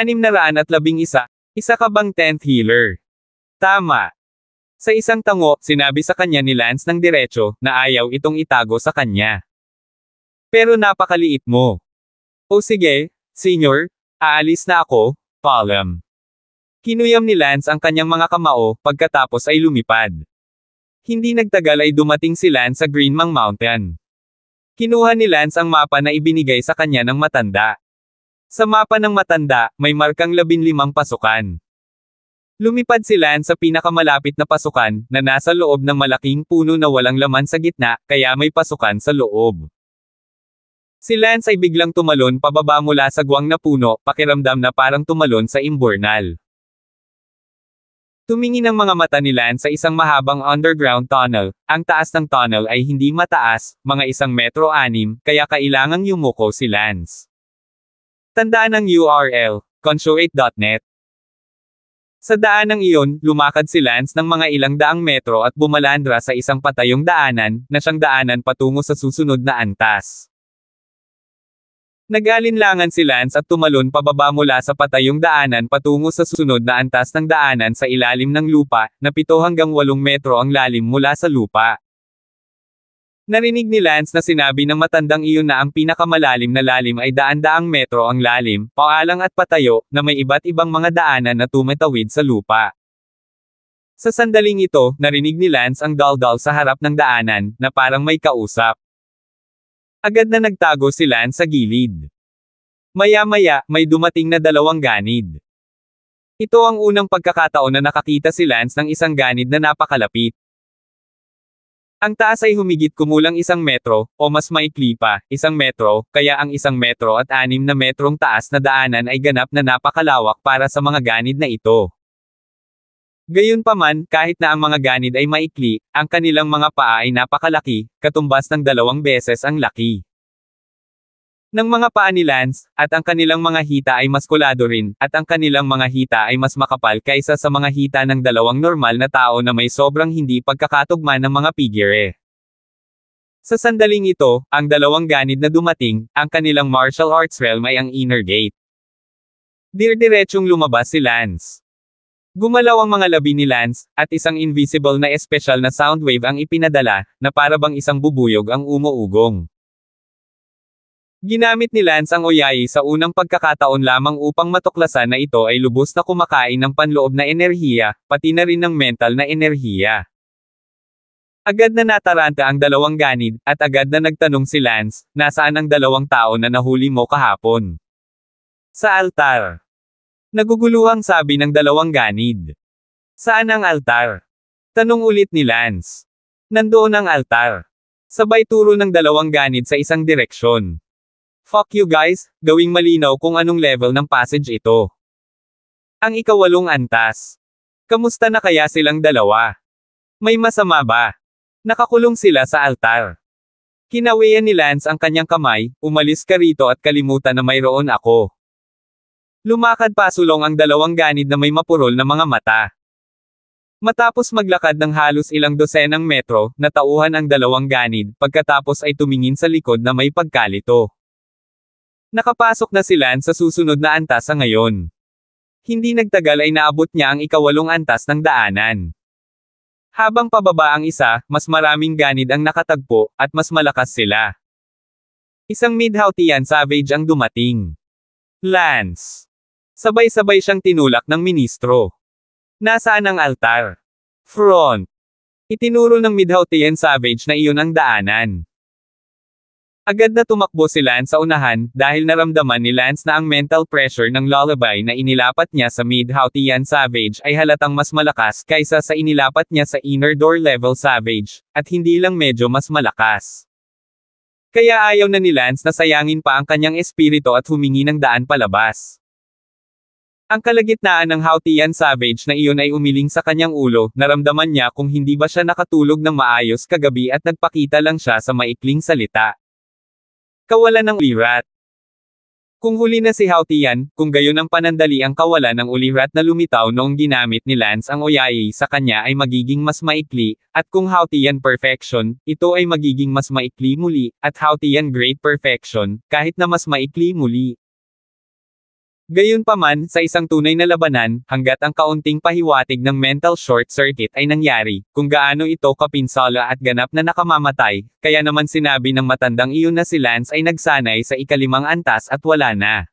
611, isa ka bang 10th healer? Tama. Sa isang tango, sinabi sa kanya ni Lance ng diretso, na ayaw itong itago sa kanya. Pero napakaliit mo. O sige, senior, aalis na ako, palam. Kinuyam ni Lance ang kanyang mga kamao, pagkatapos ay lumipad. Hindi nagtagal ay dumating si Lance sa Greenmang Mountain. Kinuha ni Lance ang mapa na ibinigay sa kanya ng matanda. Sa mapa ng matanda, may markang 15 pasukan. Lumipad si Lan sa pinakamalapit na pasukan, na nasa loob ng malaking puno na walang laman sa gitna, kaya may pasukan sa loob. Si Lance ay biglang tumalon pababa mula sa guwang na puno, pakiramdam na parang tumalon sa imbornal. Tumingin ang mga mata ni Lance sa isang mahabang underground tunnel, ang taas ng tunnel ay hindi mataas, mga isang metro anim, kaya kailangang yumuko si Lance. Tandaan ang URL, conchoate.net. Sa ng iyon, lumakad si Lance ng mga ilang daang metro at bumalandra sa isang patayong daanan, na siyang daanan patungo sa susunod na antas. Nagalinlangan si Lance at tumalon pababa mula sa patayong daanan patungo sa susunod na antas ng daanan sa ilalim ng lupa, na 7 hanggang 8 metro ang lalim mula sa lupa. Narinig ni Lance na sinabi ng matandang iyon na ang pinakamalalim na lalim ay daan-daang metro ang lalim, paalang at patayo, na may iba't ibang mga daanan na tumatawid sa lupa. Sa sandaling ito, narinig ni Lance ang daldal sa harap ng daanan, na parang may kausap. Agad na nagtago si Lance sa gilid. Maya-maya, may dumating na dalawang ganid. Ito ang unang pagkakataon na nakakita si Lance ng isang ganid na napakalapit. Ang taas ay humigit kumulang isang metro, o mas maikli pa, isang metro, kaya ang isang metro at anim na metrong taas na daanan ay ganap na napakalawak para sa mga ganid na ito. Gayunpaman, kahit na ang mga ganid ay maikli, ang kanilang mga paa ay napakalaki, katumbas ng dalawang beses ang laki ng mga paa ni Lance, at ang kanilang mga hita ay maskulado rin, at ang kanilang mga hita ay mas makapal kaysa sa mga hita ng dalawang normal na tao na may sobrang hindi pagkakatugma ng mga figure. Sa sandaling ito, ang dalawang ganid na dumating, ang kanilang martial arts realm ay ang inner gate. Dirdiretsyong lumabas si Lance. Gumalaw ang mga labi ni Lance, at isang invisible na espesyal na sound wave ang ipinadala, na parabang isang bubuyog ang umuugong. Ginamit ni Lance ang Oyai sa unang pagkakataon lamang upang matuklasan na ito ay lubos na kumakain ng panloob na enerhiya, pati na rin ng mental na enerhiya. Agad na nataranta ang dalawang ganid, at agad na nagtanong si Lance, nasaan ang dalawang tao na nahuli mo kahapon? Sa altar. Naguguluhang sabi ng dalawang ganid. Saan ang altar? Tanong ulit ni Lance. Nandoon ang altar. Sabay turo ng dalawang ganid sa isang direksyon. Fuck you guys, gawing malinaw kung anong level ng passage ito. Ang ikawalong antas. Kamusta na kaya silang dalawa? May masama ba? Nakakulong sila sa altar. Kinawian ni Lance ang kanyang kamay, umalis ka rito at kalimutan na mayroon ako. Lumakad pasulong ang dalawang ganid na may mapurol na mga mata. Matapos maglakad ng halos ilang dosenang metro, natauhan ang dalawang ganid, pagkatapos ay tumingin sa likod na may pagkalito. Nakapasok na si Lan sa susunod na antas sa ngayon. Hindi nagtagal ay naabot niya ang ikawalong antas ng daanan. Habang pababa ang isa, mas maraming ganid ang nakatagpo, at mas malakas sila. Isang mid-Houtian savage ang dumating. Lance. Sabay-sabay siyang tinulak ng ministro. Nasaan ang altar? Front. Itinuro ng mid-Houtian savage na iyon ang daanan. Agad na tumakbo si Lance sa unahan, dahil naramdaman ni Lance na ang mental pressure ng lullaby na inilapat niya sa mid-Hautian Savage ay halatang mas malakas kaysa sa inilapat niya sa inner door level Savage, at hindi lang medyo mas malakas. Kaya ayaw na ni Lance na sayangin pa ang kanyang espirito at humingi ng daan palabas. Ang kalagitnaan ng Hautian Savage na iyon ay umiling sa kanyang ulo, naramdaman niya kung hindi ba siya nakatulog ng maayos kagabi at nagpakita lang siya sa maikling salita. Kawalan ng ulirat. Kung huli na si Hautian, kung gayon ang panandali ang kawalan ng ulirat na lumitaw noong ginamit ni Lance ang Oyaye sa kanya ay magiging mas maikli, at kung Hautian Perfection, ito ay magiging mas maikli muli, at Hautian Great Perfection, kahit na mas maikli muli. Gayunpaman, sa isang tunay na labanan, hanggat ang kaunting pahiwatig ng mental short circuit ay nangyari, kung gaano ito kapinsala at ganap na nakamamatay, kaya naman sinabi ng matandang iyon na si Lance ay nagsanay sa ikalimang antas at wala na.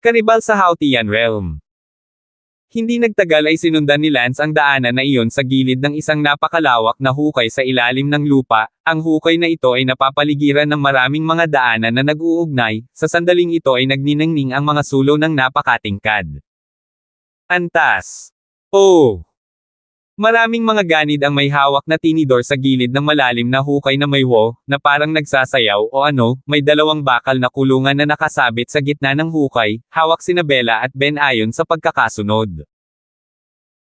Karibal sa Hautian Realm hindi nagtagal ay sinundan ni Lance ang daanan na iyon sa gilid ng isang napakalawak na hukay sa ilalim ng lupa. Ang hukay na ito ay napapaligiran ng maraming mga daanan na nag-uugnay, sa sandaling ito ay nagniningning ang mga sulo ng napakatingkad. Antas. Oh! Maraming mga ganid ang may hawak na tinidor sa gilid ng malalim na hukay na may wo, na parang nagsasayaw o ano, may dalawang bakal na kulungan na nakasabit sa gitna ng hukay, hawak sina Bella at Ben ayon sa pagkakasunod.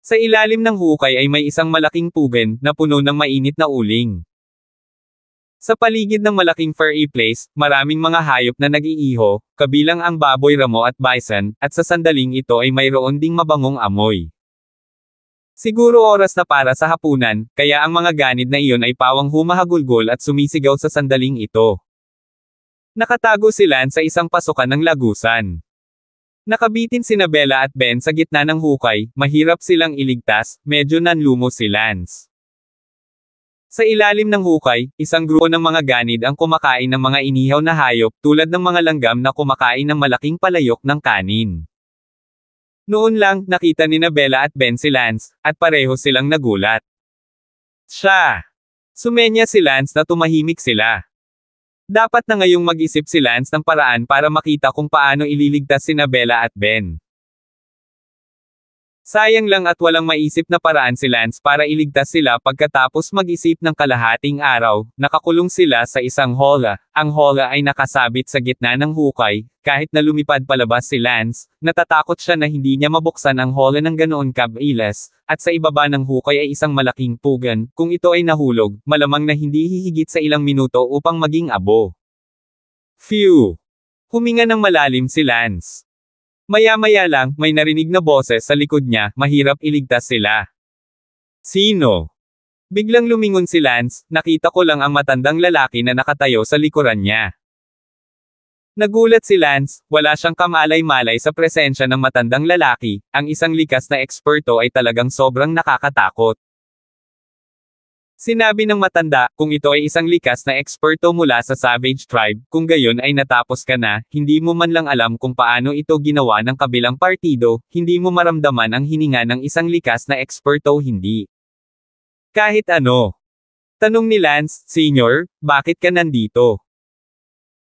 Sa ilalim ng hukay ay may isang malaking pugen, na puno ng mainit na uling. Sa paligid ng malaking furry e place, maraming mga hayop na nag-iiho, kabilang ang baboy ramo at bison, at sa sandaling ito ay mayroon ding mabangong amoy. Siguro oras na para sa hapunan, kaya ang mga ganid na iyon ay pawang humahagulgol at sumisigaw sa sandaling ito. Nakatago sila sa isang pasukan ng lagusan. Nakabitin sina Bella at Ben sa gitna ng hukay, mahirap silang iligtas, medyo nanlumo si Lance. Sa ilalim ng hukay, isang grupo ng mga ganid ang kumakain ng mga inihaw na hayop tulad ng mga langgam na kumakain ng malaking palayok ng kanin. Noon lang, nakita ni Bella at Ben si Lance, at pareho silang nagulat. Siya! Sumenya si Lance na tumahimik sila. Dapat na ngayong mag-isip si Lance ng paraan para makita kung paano ililigtas si Bella at Ben. Sayang lang at walang maisip na paraan si Lance para iligtas sila pagkatapos mag-isip ng kalahating araw, nakakulong sila sa isang hola, ang hola ay nakasabit sa gitna ng hukay, kahit na lumipad palabas si Lance, natatakot siya na hindi niya mabuksan ang hola ng ganoon kabilis. at sa ibaba ng hukay ay isang malaking pugan, kung ito ay nahulog, malamang na hindi hihigit sa ilang minuto upang maging abo. Phew! Huminga ng malalim si Lance. Maya-maya lang, may narinig na boses sa likod niya, mahirap iligtas sila. Sino? Biglang lumingon si Lance, nakita ko lang ang matandang lalaki na nakatayo sa likuran niya. Nagulat si Lance, wala siyang kamalay-malay sa presensya ng matandang lalaki, ang isang likas na eksperto ay talagang sobrang nakakatakot. Sinabi ng matanda, kung ito ay isang likas na eksperto mula sa Savage Tribe, kung gayon ay natapos ka na, hindi mo man lang alam kung paano ito ginawa ng kabilang partido, hindi mo maramdaman ang hininga ng isang likas na eksperto hindi. Kahit ano. Tanong ni Lance, Senior, bakit ka nandito?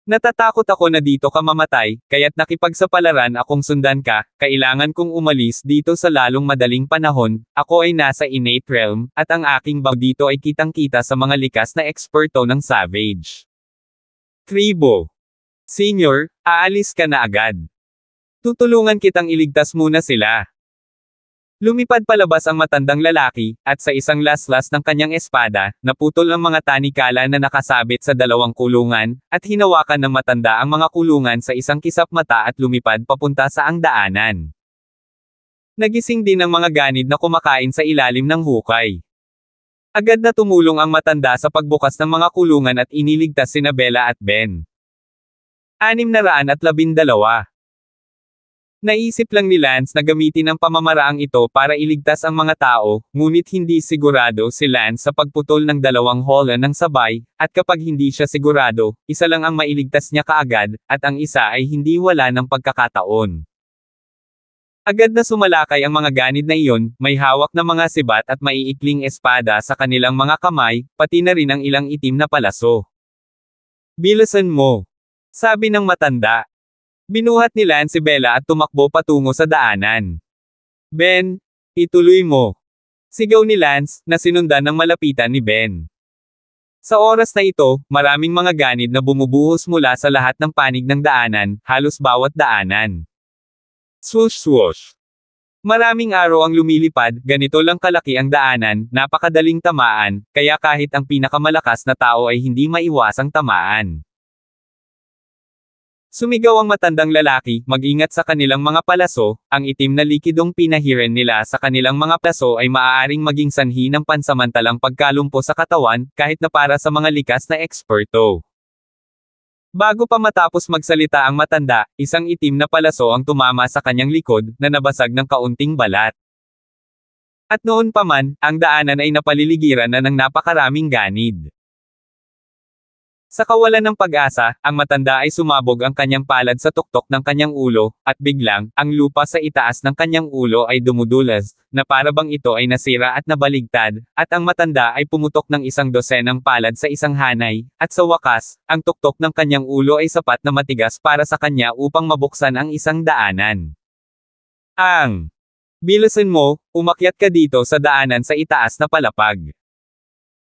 Natatakot ako na dito ka mamatay, kaya't nakipagsapalaran akong sundan ka, kailangan kong umalis dito sa lalong madaling panahon, ako ay nasa innate realm, at ang aking bow dito ay kitang-kita sa mga likas na eksperto ng Savage. Tribo. Senior, aalis ka na agad. Tutulungan kitang iligtas muna sila. Lumipad palabas ang matandang lalaki, at sa isang laslas ng kanyang espada, naputol ang mga tanikala na nakasabit sa dalawang kulungan, at hinawakan ng matanda ang mga kulungan sa isang kisap mata at lumipad papunta sa ang daanan. Nagising din ang mga ganid na kumakain sa ilalim ng hukay. Agad na tumulong ang matanda sa pagbukas ng mga kulungan at iniligtas sina Bella at Ben. Anim na raan at labindalawa. Naisip lang ni Lance na gamitin ang pamamaraang ito para iligtas ang mga tao, ngunit hindi sigurado si Lance sa pagputol ng dalawang hola ng sabay, at kapag hindi siya sigurado, isa lang ang mailigtas niya kaagad, at ang isa ay hindi wala ng pagkakataon. Agad na sumalakay ang mga ganid na iyon, may hawak na mga sibat at maiikling espada sa kanilang mga kamay, pati na rin ang ilang itim na palaso. Bilasan mo! Sabi ng matanda. Binuhat ni Lance si Bella at tumakbo patungo sa daanan. Ben, ituloy mo. Sigaw ni Lance, na sinundan ng malapitan ni Ben. Sa oras na ito, maraming mga ganid na bumubuhos mula sa lahat ng panig ng daanan, halos bawat daanan. Swoosh swoosh. Maraming araw ang lumilipad, ganito lang kalaki ang daanan, napakadaling tamaan, kaya kahit ang pinakamalakas na tao ay hindi maiwasang tamaan. Sumigaw ang matandang lalaki, mag-ingat sa kanilang mga palaso, ang itim na likidong pinahiren nila sa kanilang mga palaso ay maaaring maging sanhi ng pansamantalang pagkalumpo sa katawan, kahit na para sa mga likas na eksperto. Bago pa matapos magsalita ang matanda, isang itim na palaso ang tumama sa kanyang likod, na nabasag ng kaunting balat. At noon pa man, ang daanan ay napaliligiran na ng napakaraming ganid. Sa kawalan ng pag-asa, ang matanda ay sumabog ang kanyang palad sa tuktok ng kanyang ulo, at biglang, ang lupa sa itaas ng kanyang ulo ay dumudulas, na parabang ito ay nasira at nabaligtad, at ang matanda ay pumutok ng isang dosenang palad sa isang hanay, at sa wakas, ang tuktok ng kanyang ulo ay sapat na matigas para sa kanya upang mabuksan ang isang daanan. Ang! Bilasin mo, umakyat ka dito sa daanan sa itaas na palapag.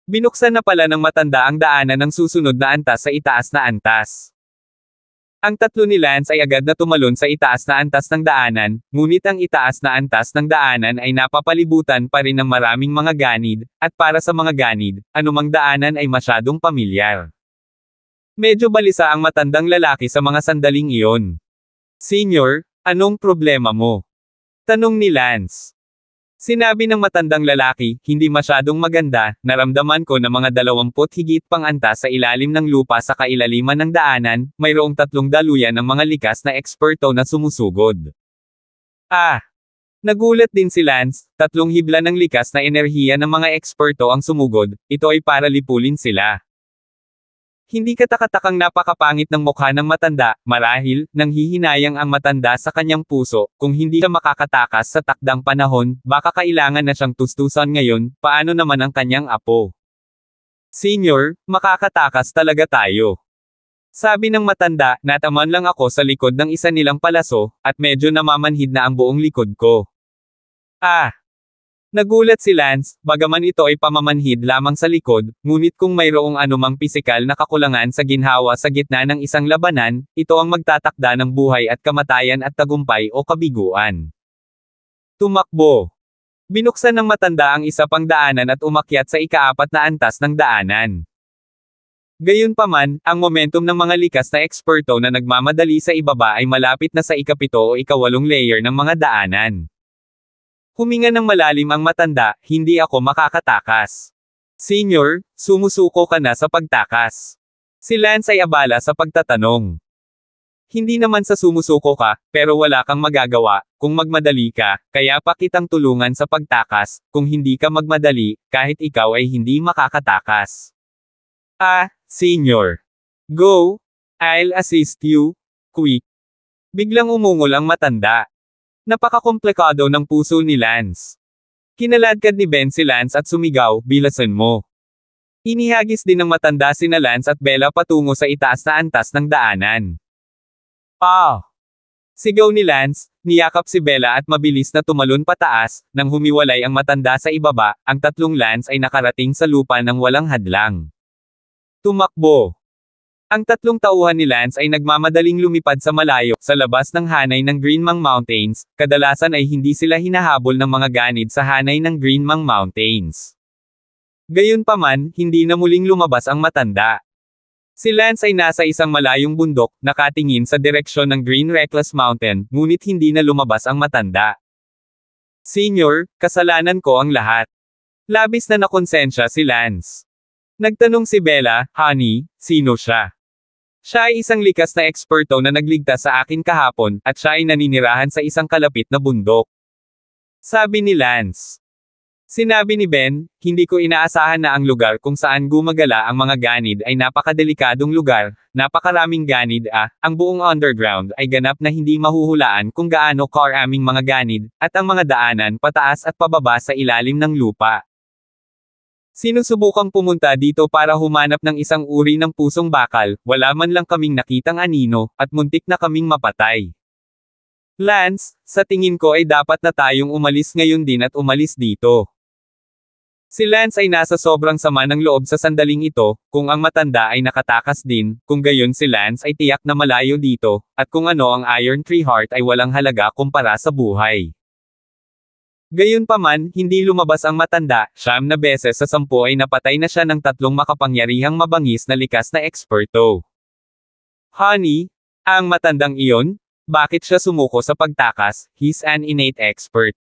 Binuksan na pala ng matanda ang daanan ng susunod na antas sa itaas na antas. Ang tatlo ni Lance ay agad na tumalon sa itaas na antas ng daanan, ngunit ang itaas na antas ng daanan ay napapalibutan pa rin ng maraming mga ganid, at para sa mga ganid, anumang daanan ay masyadong pamilyar. Medyo balisa ang matandang lalaki sa mga sandaling iyon. Senior, anong problema mo? Tanong ni Lance. Sinabi ng matandang lalaki, hindi masyadong maganda, naramdaman ko na mga dalawampot higit pang anta sa ilalim ng lupa sa kailaliman ng daanan, mayroong tatlong daluyan ng mga likas na eksperto na sumusugod. Ah! Nagulat din si Lance, tatlong hibla ng likas na enerhiya ng mga eksperto ang sumugod, ito ay para lipulin sila. Hindi katakatakang napakapangit ng mukha ng matanda, marahil, nang hihinayang ang matanda sa kanyang puso, kung hindi ka makakatakas sa takdang panahon, baka kailangan na siyang tustusan ngayon, paano naman ang kanyang apo? Senior, makakatakas talaga tayo. Sabi ng matanda, nataman lang ako sa likod ng isa nilang palaso, at medyo namamanhid na ang buong likod ko. Ah! Nagulat si Lance, bagaman ito ay pamamanhid lamang sa likod, ngunit kung mayroong anumang pisikal na kakulangan sa ginhawa sa gitna ng isang labanan, ito ang magtatakda ng buhay at kamatayan at tagumpay o kabiguan. Tumakbo. Binuksan ng matanda ang isa pang daanan at umakyat sa ikaapat na antas ng daanan. Gayunpaman, ang momentum ng mga likas na eksperto na nagmamadali sa ibaba ay malapit na sa ikapito o ikawalong layer ng mga daanan. Huminga ng malalim ang matanda, hindi ako makakatakas. Senior, sumusuko ka na sa pagtakas. Si Lance ay abala sa pagtatanong. Hindi naman sa sumusuko ka, pero wala kang magagawa, kung magmadali ka, kaya pakitang tulungan sa pagtakas, kung hindi ka magmadali, kahit ikaw ay hindi makakatakas. Ah, senior. Go, I'll assist you, quick. Biglang umungol ang matanda. Napakakomplikado ng puso ni Lance. Kinaladkad ni Ben si Lance at sumigaw, bilasan mo. Inihagis din ng matanda si na Lance at Bella patungo sa itaas na antas ng daanan. Ah! Sigaw ni Lance, niyakap si Bella at mabilis na tumalon pataas, nang humiwalay ang matanda sa ibaba, ang tatlong Lance ay nakarating sa lupa ng walang hadlang. Tumakbo! Ang tatlong tauhan ni Lance ay nagmamadaling lumipad sa malayo, sa labas ng hanay ng Green Mang Mountains, kadalasan ay hindi sila hinahabol ng mga ganid sa hanay ng Green Mang Mountains. Gayunpaman, hindi na muling lumabas ang matanda. Si Lance ay nasa isang malayong bundok, nakatingin sa direksyon ng Green Reckless Mountain, ngunit hindi na lumabas ang matanda. Senior, kasalanan ko ang lahat. Labis na nakonsensya si Lance. Nagtanong si Bella, Honey, sino siya? Siya ay isang likas na eksperto na nagligtas sa akin kahapon, at siya ay naninirahan sa isang kalapit na bundok. Sabi ni Lance. Sinabi ni Ben, hindi ko inaasahan na ang lugar kung saan gumagala ang mga ganid ay napakadelikadong lugar, napakaraming ganid ah, ang buong underground ay ganap na hindi mahuhulaan kung gaano karaming mga ganid, at ang mga daanan pataas at pababa sa ilalim ng lupa. Sinusubukang pumunta dito para humanap ng isang uri ng pusong bakal, wala man lang kaming nakitang anino, at muntik na kaming mapatay. Lance, sa tingin ko ay dapat na tayong umalis ngayon din at umalis dito. Si Lance ay nasa sobrang sama ng loob sa sandaling ito, kung ang matanda ay nakatakas din, kung gayon si Lance ay tiyak na malayo dito, at kung ano ang Iron Tree Heart ay walang halaga kumpara sa buhay. Gayunpaman, hindi lumabas ang matanda, siyam na beses sa sampu ay napatay na siya ng tatlong makapangyarihang mabangis na likas na eksperto. Honey, ang matandang iyon, bakit siya sumuko sa pagtakas, he's an innate expert.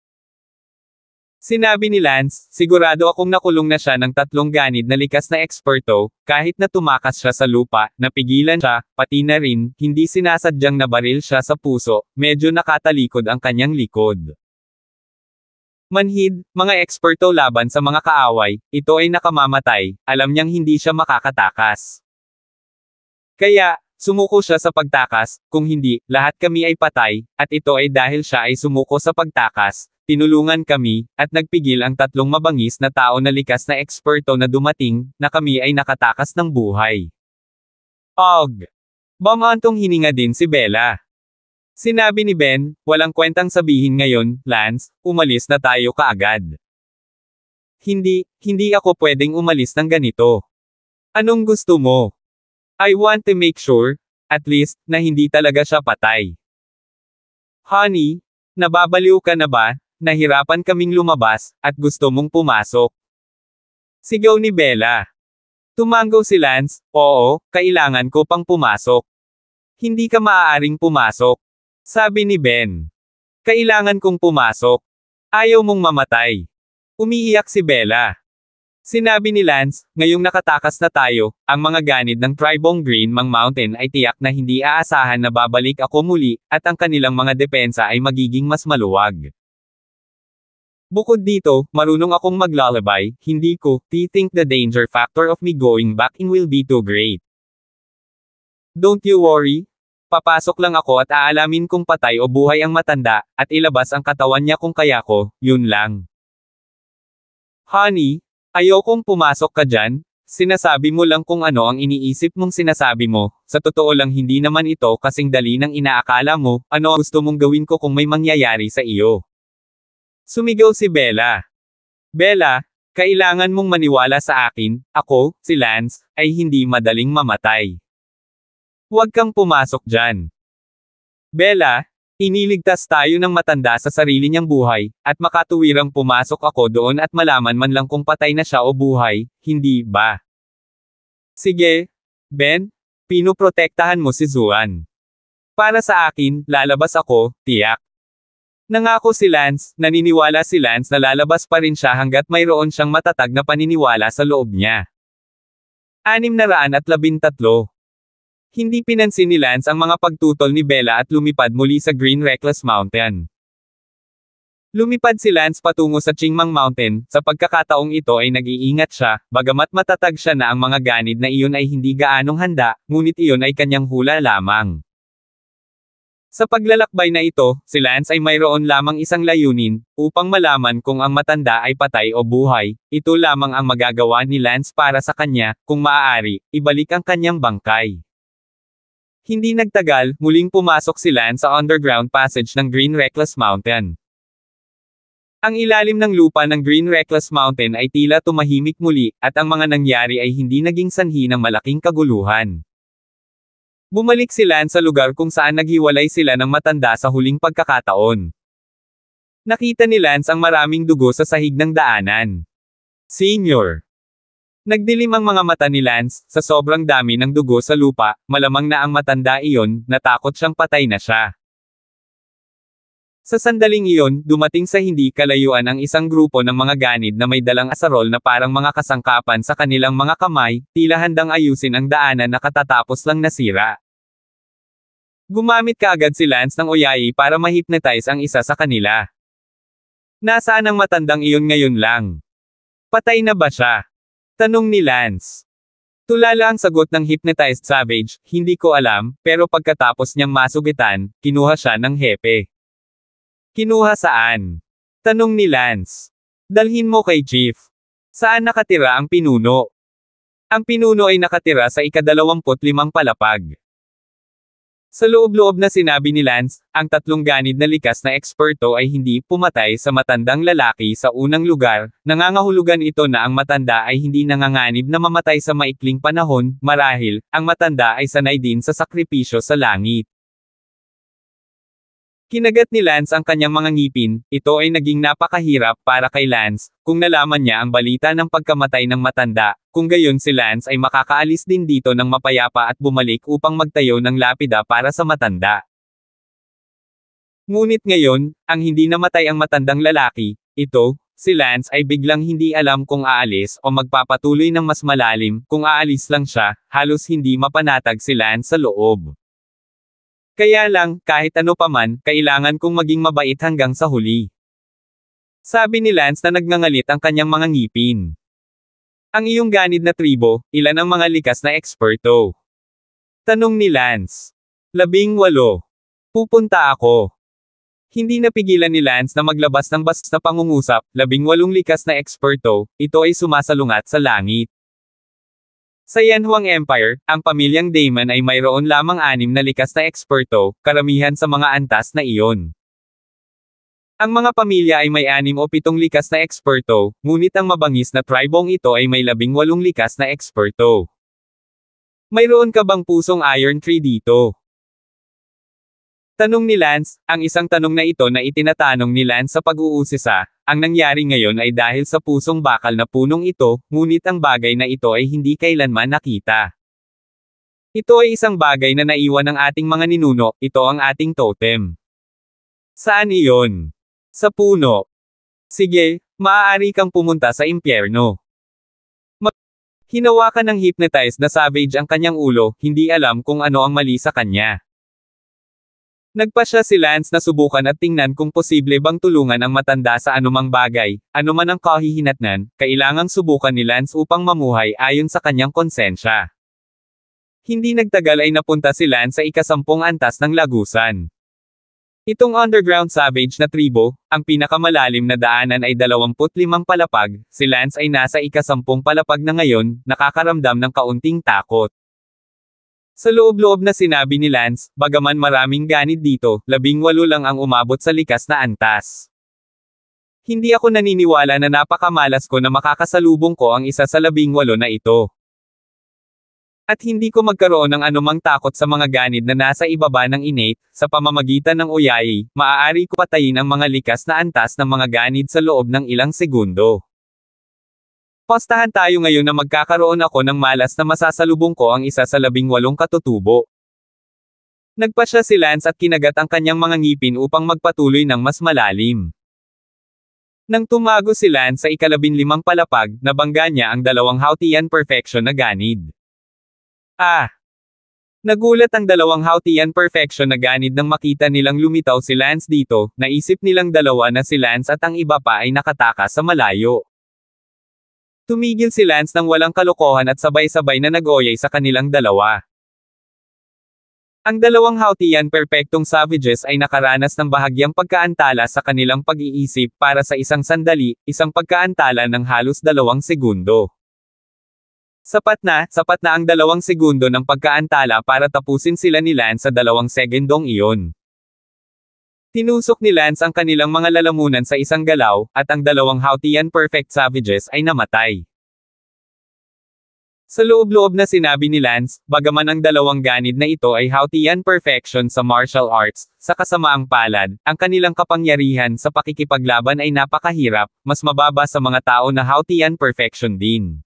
Sinabi ni Lance, sigurado akong nakulong na siya ng tatlong ganid na likas na eksperto, kahit na tumakas siya sa lupa, napigilan siya, pati na rin, hindi sinasadyang nabaril siya sa puso, medyo nakatalikod ang kanyang likod. Manhid, mga eksperto laban sa mga kaaway, ito ay nakamamatay, alam niyang hindi siya makakatakas. Kaya, sumuko siya sa pagtakas, kung hindi, lahat kami ay patay, at ito ay dahil siya ay sumuko sa pagtakas, tinulungan kami, at nagpigil ang tatlong mabangis na tao na likas na eksperto na dumating, na kami ay nakatakas ng buhay. Og! Bamantong hininga din si Bella. Sinabi ni Ben, walang kwentang sabihin ngayon, Lance, umalis na tayo kaagad. Hindi, hindi ako pwedeng umalis ng ganito. Anong gusto mo? I want to make sure, at least, na hindi talaga siya patay. Honey, nababaliw ka na ba? Nahirapan kaming lumabas, at gusto mong pumasok. Sigaw ni Bella. Tumanggo si Lance, oo, kailangan ko pang pumasok. Hindi ka maaaring pumasok. Sabi ni Ben. Kailangan kong pumasok. Ayaw mong mamatay. Umiiyak si Bella. Sinabi ni Lance, ngayong nakatakas na tayo, ang mga ganid ng Tribong Green Mang Mountain ay tiyak na hindi aasahan na babalik ako muli, at ang kanilang mga depensa ay magiging mas maluwag. Bukod dito, marunong akong maglalabay, hindi ko, think the danger factor of me going back in will be too great. Don't you worry, Papasok lang ako at aalamin kung patay o buhay ang matanda, at ilabas ang katawan niya kung kaya ko, yun lang. Honey, ayokong pumasok ka dyan, Sinasabi mo lang kung ano ang iniisip mong sinasabi mo, sa totoo lang hindi naman ito kasing dali nang inaakala mo, ano ang gusto mong gawin ko kung may mangyayari sa iyo. Sumigaw si Bella. Bella, kailangan mong maniwala sa akin, ako, si Lance, ay hindi madaling mamatay. Huwag kang pumasok dyan. Bella, iniligtas tayo ng matanda sa sarili niyang buhay, at makatuwirang pumasok ako doon at malaman man lang kung patay na siya o buhay, hindi ba? Sige, Ben, pinoprotektahan mo si Zuan. Para sa akin, lalabas ako, tiyak. Nangako si Lance, naniniwala si Lance na lalabas pa rin siya hanggat mayroon siyang matatag na paniniwala sa loob niya. 613 hindi pinansin ni Lance ang mga pagtutol ni Bella at lumipad muli sa Green Reckless Mountain. Lumipad si Lance patungo sa Chingmang Mountain, sa pagkakataong ito ay nag-iingat siya, bagamat matatag siya na ang mga ganid na iyon ay hindi gaanong handa, ngunit iyon ay kanyang hula lamang. Sa paglalakbay na ito, si Lance ay mayroon lamang isang layunin, upang malaman kung ang matanda ay patay o buhay, ito lamang ang magagawa ni Lance para sa kanya, kung maaari, ibalik ang kanyang bangkay. Hindi nagtagal, muling pumasok si Lan sa underground passage ng Green Reckless Mountain. Ang ilalim ng lupa ng Green Reckless Mountain ay tila tumahimik muli, at ang mga nangyari ay hindi naging sanhi ng malaking kaguluhan. Bumalik si Lan sa lugar kung saan naghiwalay sila ng matanda sa huling pagkakataon. Nakita ni Lance ang maraming dugo sa sahig ng daanan. Senior, Nagdilim ang mga mata ni Lance, sa sobrang dami ng dugo sa lupa, malamang na ang matanda iyon, natakot siyang patay na siya. Sa sandaling iyon, dumating sa hindi kalayuan ang isang grupo ng mga ganid na may dalang asarol na parang mga kasangkapan sa kanilang mga kamay, tila handang ayusin ang daanan na katatapos lang nasira. Gumamit kaagad si Lance ng uyayi para ma-hypnotize ang isa sa kanila. Nasaan ang matandang iyon ngayon lang? Patay na ba siya? Tanong ni Lance. Tulala ang sagot ng hypnotized savage, hindi ko alam, pero pagkatapos niyang masugitan, kinuha siya ng hepe. Kinuha saan? Tanong ni Lance. Dalhin mo kay Chief. Saan nakatira ang pinuno? Ang pinuno ay nakatira sa ikadalawamput limang palapag. Sa loob-loob na sinabi ni Lance, ang tatlong ganid na likas na eksperto ay hindi pumatay sa matandang lalaki sa unang lugar, nangangahulugan ito na ang matanda ay hindi nanganganib na mamatay sa maikling panahon, marahil, ang matanda ay sanay din sa sakripisyo sa langit. Kinagat ni Lance ang kanyang mga ngipin, ito ay naging napakahirap para kay Lance, kung nalaman niya ang balita ng pagkamatay ng matanda, kung gayon si Lance ay makakaalis din dito ng mapayapa at bumalik upang magtayo ng lapida para sa matanda. Ngunit ngayon, ang hindi namatay ang matandang lalaki, ito, si Lance ay biglang hindi alam kung aalis o magpapatuloy ng mas malalim, kung aalis lang siya, halos hindi mapanatag si Lance sa loob. Kaya lang, kahit ano paman, kailangan kong maging mabait hanggang sa huli. Sabi ni Lance na nagngangalit ang kanyang mga ngipin. Ang iyong ganid na tribo, ilan ang mga likas na eksperto? Tanong ni Lance. Labing walo. Pupunta ako. Hindi napigilan ni Lance na maglabas ng basta pangungusap, labing walong likas na eksperto, ito ay sumasalungat sa langit. Sa Yanhuang Empire, ang pamilyang Daman ay mayroon lamang anim na likas na eksperto, karamihan sa mga antas na iyon. Ang mga pamilya ay may anim o pitong likas na eksperto, ngunit ang mabangis na tribong ito ay may labing walong likas na eksperto. Mayroon ka bang pusong Iron Tree dito? Tanong ni Lance, ang isang tanong na ito na itinatanong ni Lance sa pag sa, ang nangyari ngayon ay dahil sa pusong bakal na punong ito, ngunit ang bagay na ito ay hindi kailanman nakita. Ito ay isang bagay na naiwan ng ating mga ninuno, ito ang ating totem. Saan iyon? Sa puno. Sige, maaari kang pumunta sa impyerno. Hinawakan ng hypnotized na savage ang kanyang ulo, hindi alam kung ano ang mali sa kanya. Nagpasya si Lance na subukan at tingnan kung posible bang tulungan ang matanda sa anumang bagay, anuman ang kahihinatnan, kailangang subukan ni Lance upang mamuhay ayon sa kanyang konsensya. Hindi nagtagal ay napunta si Lance sa ikasampung antas ng lagusan. Itong underground savage na tribo, ang pinakamalalim na daanan ay 25 palapag, si Lance ay nasa ikasampung palapag na ngayon, nakakaramdam ng kaunting takot. Sa loob-loob na sinabi ni Lance, bagaman maraming ganid dito, labing walo lang ang umabot sa likas na antas. Hindi ako naniniwala na napakamalas ko na makakasalubong ko ang isa sa labing walo na ito. At hindi ko magkaroon ng anumang takot sa mga ganid na nasa ibaba ng innate, sa pamamagitan ng uyay, maaari ko patayin ang mga likas na antas ng mga ganid sa loob ng ilang segundo. Postahan tayo ngayon na magkakaroon ako ng malas na masasalubong ko ang isa sa labing walong katutubo. Nagpa siya si Lance at kinagat ang kanyang mga ngipin upang magpatuloy ng mas malalim. Nang tumago si Lance sa ikalabin limang palapag, nabangga niya ang dalawang Hautian Perfection na ganid. Ah! Nagulat ang dalawang Hautian Perfection na ganid nang makita nilang lumitaw si Lance dito, naisip nilang dalawa na si Lance at ang iba pa ay nakataka sa malayo. Tumigil si Lance nang walang kalokohan at sabay-sabay na nagoyay sa kanilang dalawa. Ang dalawang Hautian Perpektong Savages ay nakaranas ng bahagyang pagkaantala sa kanilang pag-iisip para sa isang sandali, isang pagkaantala ng halos dalawang segundo. Sapat na, sapat na ang dalawang segundo ng pagkaantala para tapusin sila ni Lance sa dalawang segundong iyon. Tinusok ni Lance ang kanilang mga lalamunan sa isang galaw, at ang dalawang Hautian Perfect Savages ay namatay. Sa loob-loob na sinabi ni Lance, bagaman ang dalawang ganid na ito ay Hautian perfection sa martial arts, sa kasamaang palad, ang kanilang kapangyarihan sa pakikipaglaban ay napakahirap, mas mababa sa mga tao na Hautian perfection din.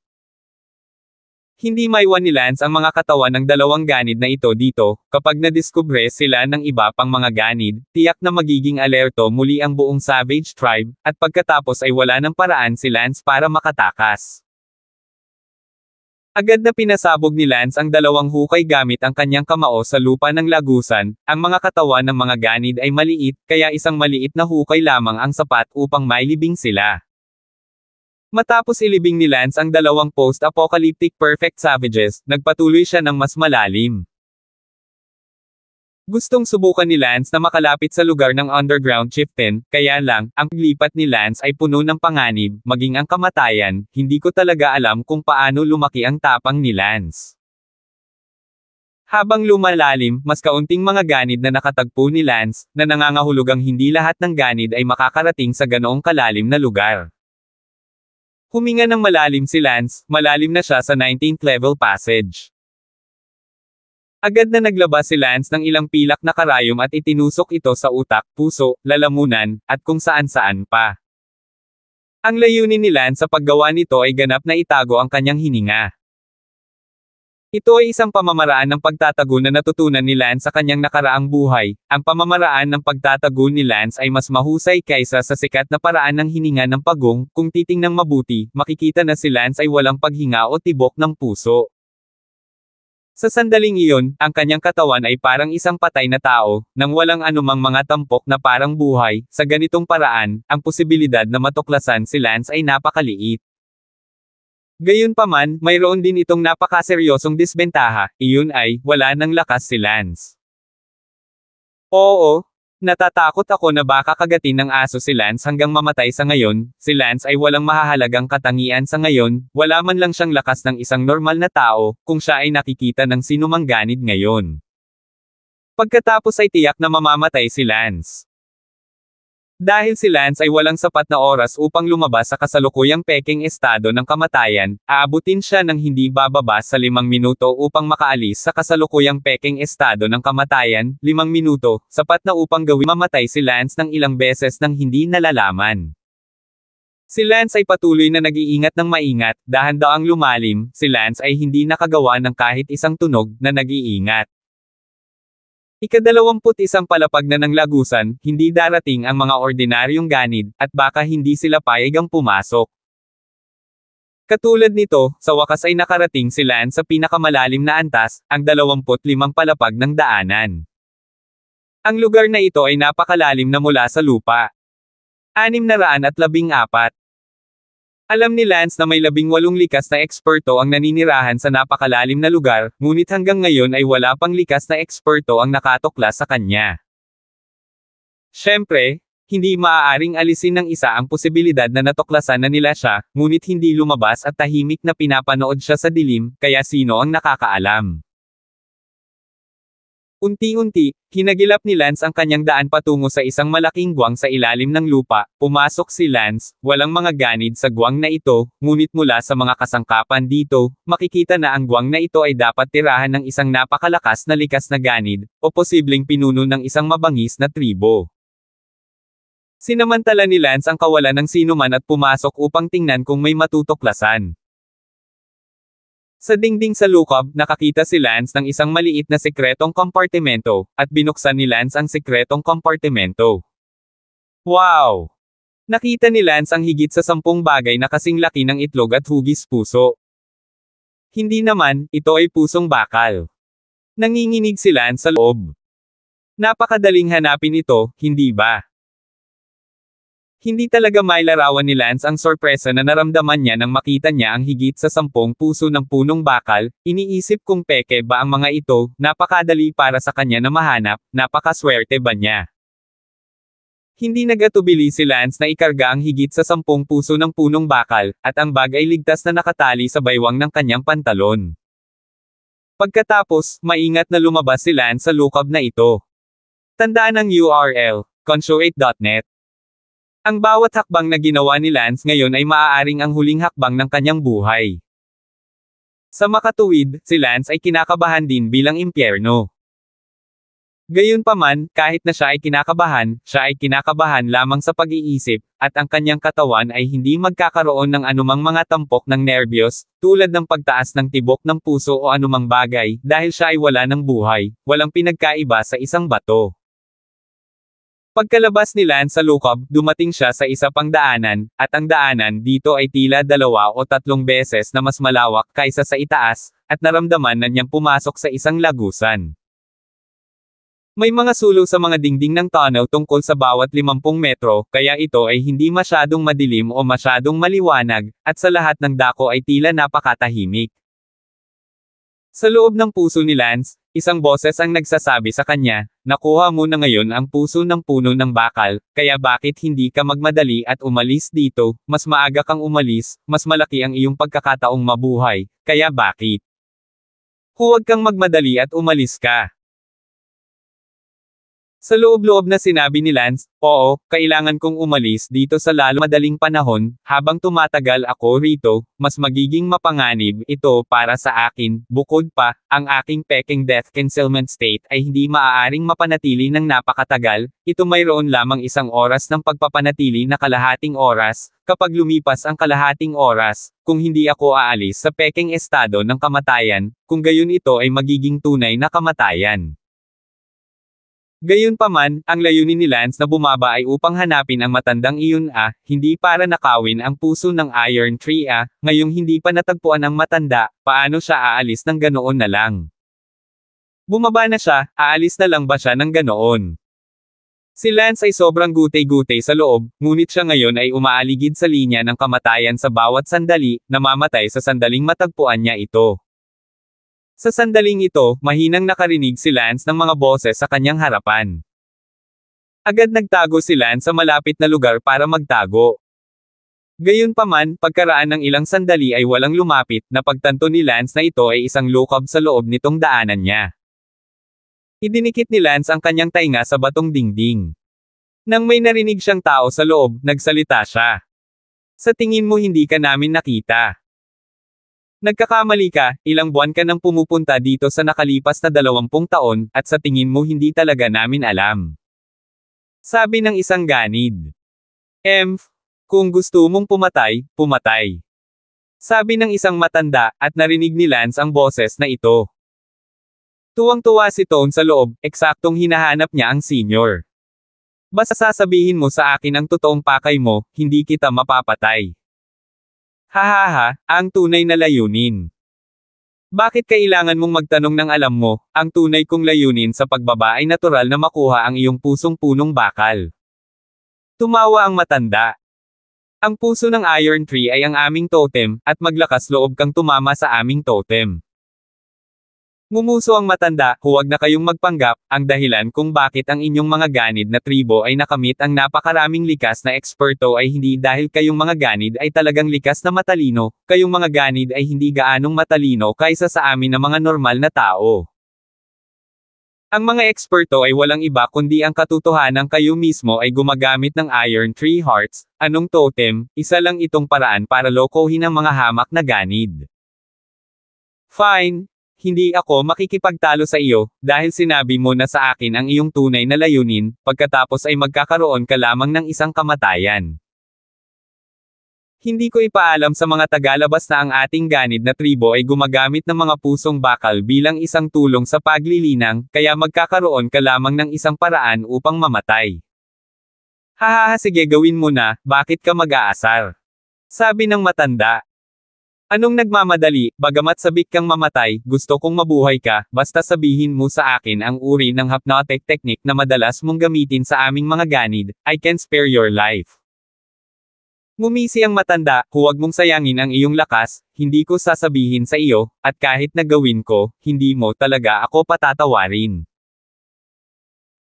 Hindi maiwan ni Lance ang mga katawan ng dalawang ganid na ito dito, kapag nadiskubre sila ng iba pang mga ganid, tiyak na magiging alerto muli ang buong Savage Tribe, at pagkatapos ay wala ng paraan si Lance para makatakas. Agad na pinasabog ni Lance ang dalawang hukay gamit ang kanyang kamao sa lupa ng lagusan, ang mga katawan ng mga ganid ay maliit, kaya isang maliit na hukay lamang ang sapat upang mailibing sila. Matapos ilibing ni Lance ang dalawang post-apocalyptic perfect savages, nagpatuloy siya ng mas malalim. Gustong subukan ni Lance na makalapit sa lugar ng underground chieftain, kaya lang, ang paglipat ni Lance ay puno ng panganib, maging ang kamatayan, hindi ko talaga alam kung paano lumaki ang tapang ni Lance. Habang lumalalim, mas kaunting mga ganid na nakatagpo ni Lance, na nangangahulugang hindi lahat ng ganid ay makakarating sa ganoong kalalim na lugar. Huminga ng malalim si Lance, malalim na siya sa 19th level passage. Agad na naglabas si Lance ng ilang pilak na karayom at itinusok ito sa utak, puso, lalamunan, at kung saan-saan pa. Ang layunin ni Lance sa paggawa nito ay ganap na itago ang kanyang hininga. Ito ay isang pamamaraan ng pagtatago na natutunan ni Lance sa kanyang nakaraang buhay. Ang pamamaraan ng pagtatago ni Lance ay mas mahusay kaysa sa sikat na paraan ng hininga ng pagong. Kung titingnang mabuti, makikita na si Lance ay walang paghinga o tibok ng puso. Sa sandaling iyon, ang kanyang katawan ay parang isang patay na tao, nang walang anumang mga tampok na parang buhay. Sa ganitong paraan, ang posibilidad na matuklasan si Lance ay napakaliit. Gayunpaman, mayroon din itong napakaseryosong disbentaha, iyon ay, wala ng lakas si Lance. Oo, natatakot ako na baka kagatin ng aso si Lance hanggang mamatay sa ngayon, si Lance ay walang mahahalagang katangian sa ngayon, wala man lang siyang lakas ng isang normal na tao, kung siya ay nakikita ng sinumang ganid ngayon. Pagkatapos ay tiyak na mamamatay si Lance. Dahil si Lance ay walang sapat na oras upang lumabas sa kasalukuyang peking estado ng kamatayan, aabutin siya ng hindi bababa sa limang minuto upang makaalis sa kasalukuyang peking estado ng kamatayan, limang minuto, sapat na upang gawin mamatay si Lance ng ilang beses nang hindi nalalaman. Si Lance ay patuloy na nag-iingat ng maingat, dahan-daang lumalim, si Lance ay hindi nakagawa ng kahit isang tunog na nag-iingat. Ikadalawamput isang palapag na ng lagusan, hindi darating ang mga ordinaryong ganid, at baka hindi sila payag ang pumasok. Katulad nito, sa wakas ay nakarating si Lan sa pinakamalalim na antas, ang 25 palapag ng daanan. Ang lugar na ito ay napakalalim na mula sa lupa. 614. Alam ni Lance na may labing walong likas na eksperto ang naninirahan sa napakalalim na lugar, ngunit hanggang ngayon ay wala pang likas na eksperto ang nakatukla sa kanya. Siyempre, hindi maaaring alisin ng isa ang posibilidad na natuklasan na nila siya, ngunit hindi lumabas at tahimik na pinapanood siya sa dilim, kaya sino ang nakakaalam. Unti-unti, hinagilap ni Lance ang kanyang daan patungo sa isang malaking guwang sa ilalim ng lupa, pumasok si Lance, walang mga ganid sa guwang na ito, ngunit mula sa mga kasangkapan dito, makikita na ang guwang na ito ay dapat tirahan ng isang napakalakas na likas na ganid, o posibleng pinuno ng isang mabangis na tribo. Sinamantala ni Lance ang kawalan ng sinuman at pumasok upang tingnan kung may matutoklasan. Sa dingding sa lukab, nakakita si Lance ng isang maliit na sekretong kompartimento, at binuksan ni Lance ang sekretong kompartimento. Wow! Nakita ni Lance ang higit sa sampung bagay na kasing laki ng itlog at hugis puso. Hindi naman, ito ay pusong bakal. Nanginginig si Lance sa loob. Napakadaling hanapin ito, hindi ba? Hindi talaga mailarawan ni Lance ang sorpresa na naramdaman niya nang makita niya ang higit sa sampung puso ng punong bakal, iniisip kung peke ba ang mga ito, napakadali para sa kanya na mahanap, napakaswerte ba niya. Hindi nagatubili si Lance na ikarga ang higit sa sampung puso ng punong bakal, at ang bag ay ligtas na nakatali sa baywang ng kanyang pantalon. Pagkatapos, maingat na lumabas si Lance sa lukab na ito. Tandaan ang URL, consuate.net ang bawat hakbang na ginawa ni Lance ngayon ay maaaring ang huling hakbang ng kanyang buhay. Sa makatuwid, si Lance ay kinakabahan din bilang impyerno. Gayunpaman, kahit na siya ay kinakabahan, siya ay kinakabahan lamang sa pag-iisip, at ang kanyang katawan ay hindi magkakaroon ng anumang mga tampok ng nervyos, tulad ng pagtaas ng tibok ng puso o anumang bagay, dahil siya ay wala ng buhay, walang pinagkaiba sa isang bato. Pagkalabas ni Lan sa lukab, dumating siya sa isa pang daanan, at ang daanan dito ay tila dalawa o tatlong beses na mas malawak kaysa sa itaas, at naramdaman na niyang pumasok sa isang lagusan. May mga sulo sa mga dingding ng tunnel tungkol sa bawat 50 metro, kaya ito ay hindi masyadong madilim o masyadong maliwanag, at sa lahat ng dako ay tila napakatahimik. Sa loob ng puso ni Lance, isang boses ang nagsasabi sa kanya, nakuha mo na ngayon ang puso ng puno ng bakal, kaya bakit hindi ka magmadali at umalis dito, mas maaga kang umalis, mas malaki ang iyong pagkakataong mabuhay, kaya bakit? Huwag kang magmadali at umalis ka. Sa loob-loob na sinabi ni Lance, oo, kailangan kong umalis dito sa lalo madaling panahon, habang tumatagal ako rito, mas magiging mapanganib ito para sa akin, bukod pa, ang aking peking death concealment state ay hindi maaaring mapanatili ng napakatagal, ito mayroon lamang isang oras ng pagpapanatili na kalahating oras, kapag lumipas ang kalahating oras, kung hindi ako aalis sa peking estado ng kamatayan, kung gayon ito ay magiging tunay na kamatayan. Gayunpaman, ang layunin ni Lance na bumaba ay upang hanapin ang matandang iyon A, ah, hindi para nakawin ang puso ng Iron Tree A, ah, ngayong hindi pa natagpuan ang matanda, paano siya aalis ng ganoon na lang? Bumaba na siya, aalis na lang ba siya ng ganoon? Si Lance ay sobrang gutay-gutay sa loob, ngunit siya ngayon ay umaaligid sa linya ng kamatayan sa bawat sandali, namamatay sa sandaling matagpuan niya ito. Sa sandaling ito, mahinang nakarinig si Lance ng mga boses sa kanyang harapan. Agad nagtago si Lance sa malapit na lugar para magtago. Gayunpaman, pagkaraan ng ilang sandali ay walang lumapit, na pagtanto ni Lance na ito ay isang lokob sa loob nitong daanan niya. Idinikit ni Lance ang kanyang tainga sa batong dingding. Nang may narinig siyang tao sa loob, nagsalita siya. Sa tingin mo hindi ka namin nakita. Nagkakamali ka, ilang buwan ka nang pumupunta dito sa nakalipas na 20 taon, at sa tingin mo hindi talaga namin alam. Sabi ng isang ganid. Emf, kung gusto mong pumatay, pumatay. Sabi ng isang matanda, at narinig ni Lance ang boses na ito. Tuwang-tuwa si Tone sa loob, eksaktong hinahanap niya ang senior. Basta sasabihin mo sa akin ang totoong pakay mo, hindi kita mapapatay. Hahaha, ang tunay na layunin. Bakit kailangan mong magtanong ng alam mo, ang tunay kong layunin sa pagbaba ay natural na makuha ang iyong pusong punong bakal. Tumawa ang matanda. Ang puso ng Iron Tree ay ang aming totem, at maglakas loob kang tumama sa aming totem. Ngumuso ang matanda, huwag na kayong magpanggap, ang dahilan kung bakit ang inyong mga ganid na tribo ay nakamit ang napakaraming likas na eksperto ay hindi dahil kayong mga ganid ay talagang likas na matalino, kayong mga ganid ay hindi gaanong matalino kaysa sa amin na mga normal na tao. Ang mga eksperto ay walang iba kundi ang katotohanan kayo mismo ay gumagamit ng Iron Tree Hearts, anong totem, isa lang itong paraan para lokohin ang mga hamak na ganid. Fine, hindi ako makikipagtalo sa iyo, dahil sinabi mo na sa akin ang iyong tunay na layunin, pagkatapos ay magkakaroon ka lamang ng isang kamatayan. Hindi ko ipaalam sa mga tagalabas na ang ating ganid na tribo ay gumagamit ng mga pusong bakal bilang isang tulong sa paglilinang, kaya magkakaroon ka lamang ng isang paraan upang mamatay. Hahaha sige gawin mo na, bakit ka mag-aasar? Sabi ng matanda, Anong nagmamadali, bagamat sabik kang mamatay, gusto kong mabuhay ka, basta sabihin mo sa akin ang uri ng hypnotic technique na madalas mong gamitin sa aming mga ganid, I can spare your life. Ngumisi ang matanda, huwag mong sayangin ang iyong lakas, hindi ko sasabihin sa iyo, at kahit nagawin ko, hindi mo talaga ako patatawarin.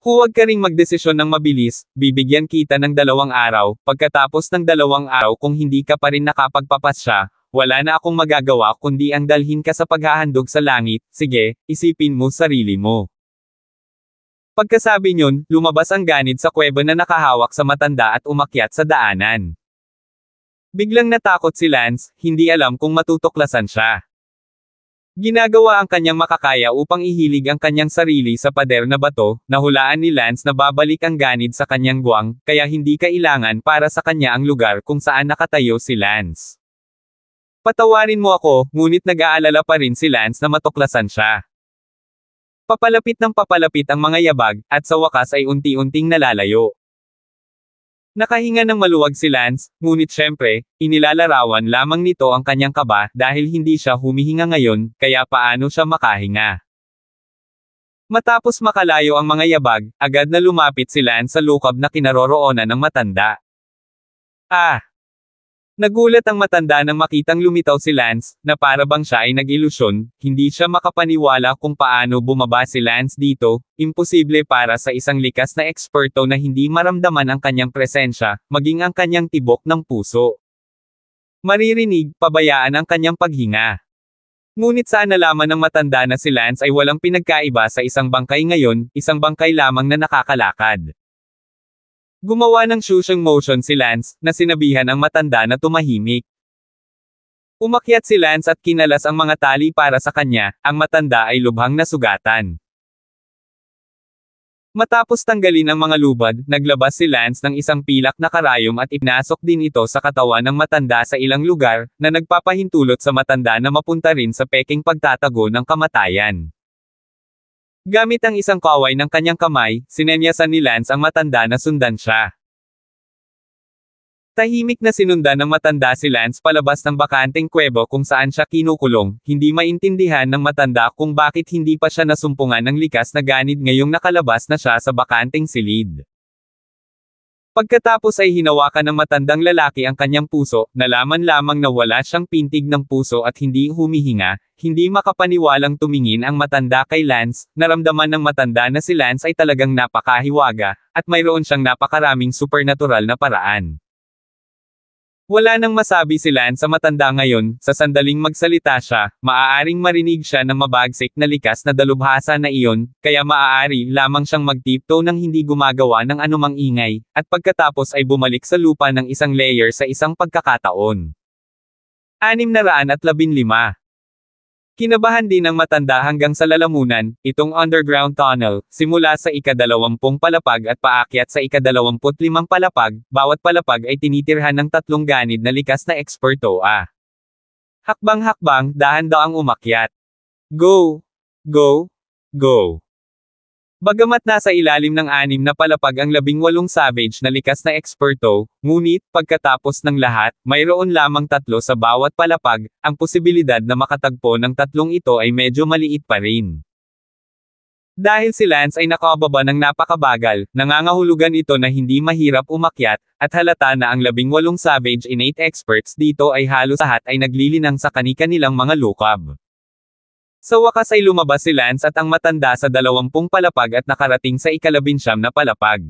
Huwag ka ring magdesisyon ng mabilis, bibigyan kita ng dalawang araw, pagkatapos ng dalawang araw kung hindi ka pa rin nakapagpapasya, wala na akong magagawa kundi ang dalhin ka sa paghahandog sa langit, sige, isipin mo sarili mo. Pagkasabi niyon, lumabas ang ganid sa kuweba na nakahawak sa matanda at umakyat sa daanan. Biglang natakot si Lance, hindi alam kung matutuklasan siya. Ginagawa ang kanyang makakaya upang ihilig ang kanyang sarili sa pader na bato, nahulaan ni Lance na babalik ang ganid sa kanyang guwang, kaya hindi kailangan para sa kanya ang lugar kung saan nakatayo si Lance. Patawarin mo ako, ngunit nag-aalala pa rin si Lance na matuklasan siya. Papalapit ng papalapit ang mga yabag, at sa wakas ay unti-unting nalalayo. Nakahinga ng maluwag si Lance, ngunit syempre, inilalarawan lamang nito ang kanyang kaba dahil hindi siya humihinga ngayon, kaya paano siya makahinga. Matapos makalayo ang mga yabag, agad na lumapit si Lance sa lukab na kinaroroonan ng matanda. Ah! Nagulat ang matanda nang makitang lumitaw si Lance, na para bang siya ay nag-ilusyon, hindi siya makapaniwala kung paano bumaba si Lance dito, imposible para sa isang likas na eksperto na hindi maramdaman ang kanyang presensya, maging ang kanyang tibok ng puso. Maririnig, pabayaan ang kanyang paghinga. Ngunit sa nalaman ng matanda na si Lance ay walang pinagkaiba sa isang bangkay ngayon, isang bangkay lamang na nakakalakad. Gumawa ng shushing motion si Lance, na sinabihan ang matanda na tumahimik. Umakyat si Lance at kinalas ang mga tali para sa kanya, ang matanda ay lubhang nasugatan. Matapos tanggalin ang mga lubad, naglabas si Lance ng isang pilak na karayom at ipnasok din ito sa katawan ng matanda sa ilang lugar, na nagpapahintulot sa matanda na mapunta rin sa peking pagtatago ng kamatayan. Gamit ang isang kaway ng kanyang kamay, sinenyasan ni Lance ang matanda na sundan siya. Tahimik na sinundan ng matanda si Lance palabas ng bakanteng kwebo kung saan siya kinukulong, hindi maintindihan ng matanda kung bakit hindi pa siya nasumpungan ng likas na ganid ngayong nakalabas na siya sa bakanteng silid. Pagkatapos ay hinawakan ng matandang lalaki ang kanyang puso, nalaman lamang na wala siyang pintig ng puso at hindi humihinga, hindi makapaniwalang tumingin ang matanda kay Lance, naramdaman ng matanda na si Lance ay talagang napakahiwaga, at mayroon siyang napakaraming supernatural na paraan. Wala nang masabi si Lan sa matanda ngayon, sa sandaling magsalita siya, maaaring marinig siya ng mabagsik na likas na dalubhasa na iyon, kaya maaari lamang siyang magtipto ng hindi gumagawa ng anumang ingay, at pagkatapos ay bumalik sa lupa ng isang layer sa isang pagkakataon. 615 Kinabahan din ng matanda hanggang sa lalamunan, itong underground tunnel, simula sa ikadalawampung palapag at paakyat sa ikadalawamput limang palapag, bawat palapag ay tinitirhan ng tatlong ganid na likas na eksperto a. Ah. Hakbang-hakbang, dahan daw ang umakyat. Go! Go! Go! Bagamat nasa ilalim ng anim na palapag ang labing walong savage na likas na eksperto, ngunit, pagkatapos ng lahat, mayroon lamang tatlo sa bawat palapag, ang posibilidad na makatagpo ng tatlong ito ay medyo maliit pa rin. Dahil si Lance ay nakababa ng napakabagal, nangangahulugan ito na hindi mahirap umakyat, at halata na ang labing walong savage innate experts dito ay halos lahat ay naglilinang sa kanika nilang mga lukab. Sa wakas ay lumabas si Lance at ang matanda sa dalawampung palapag at nakarating sa ikalabinsyam na palapag.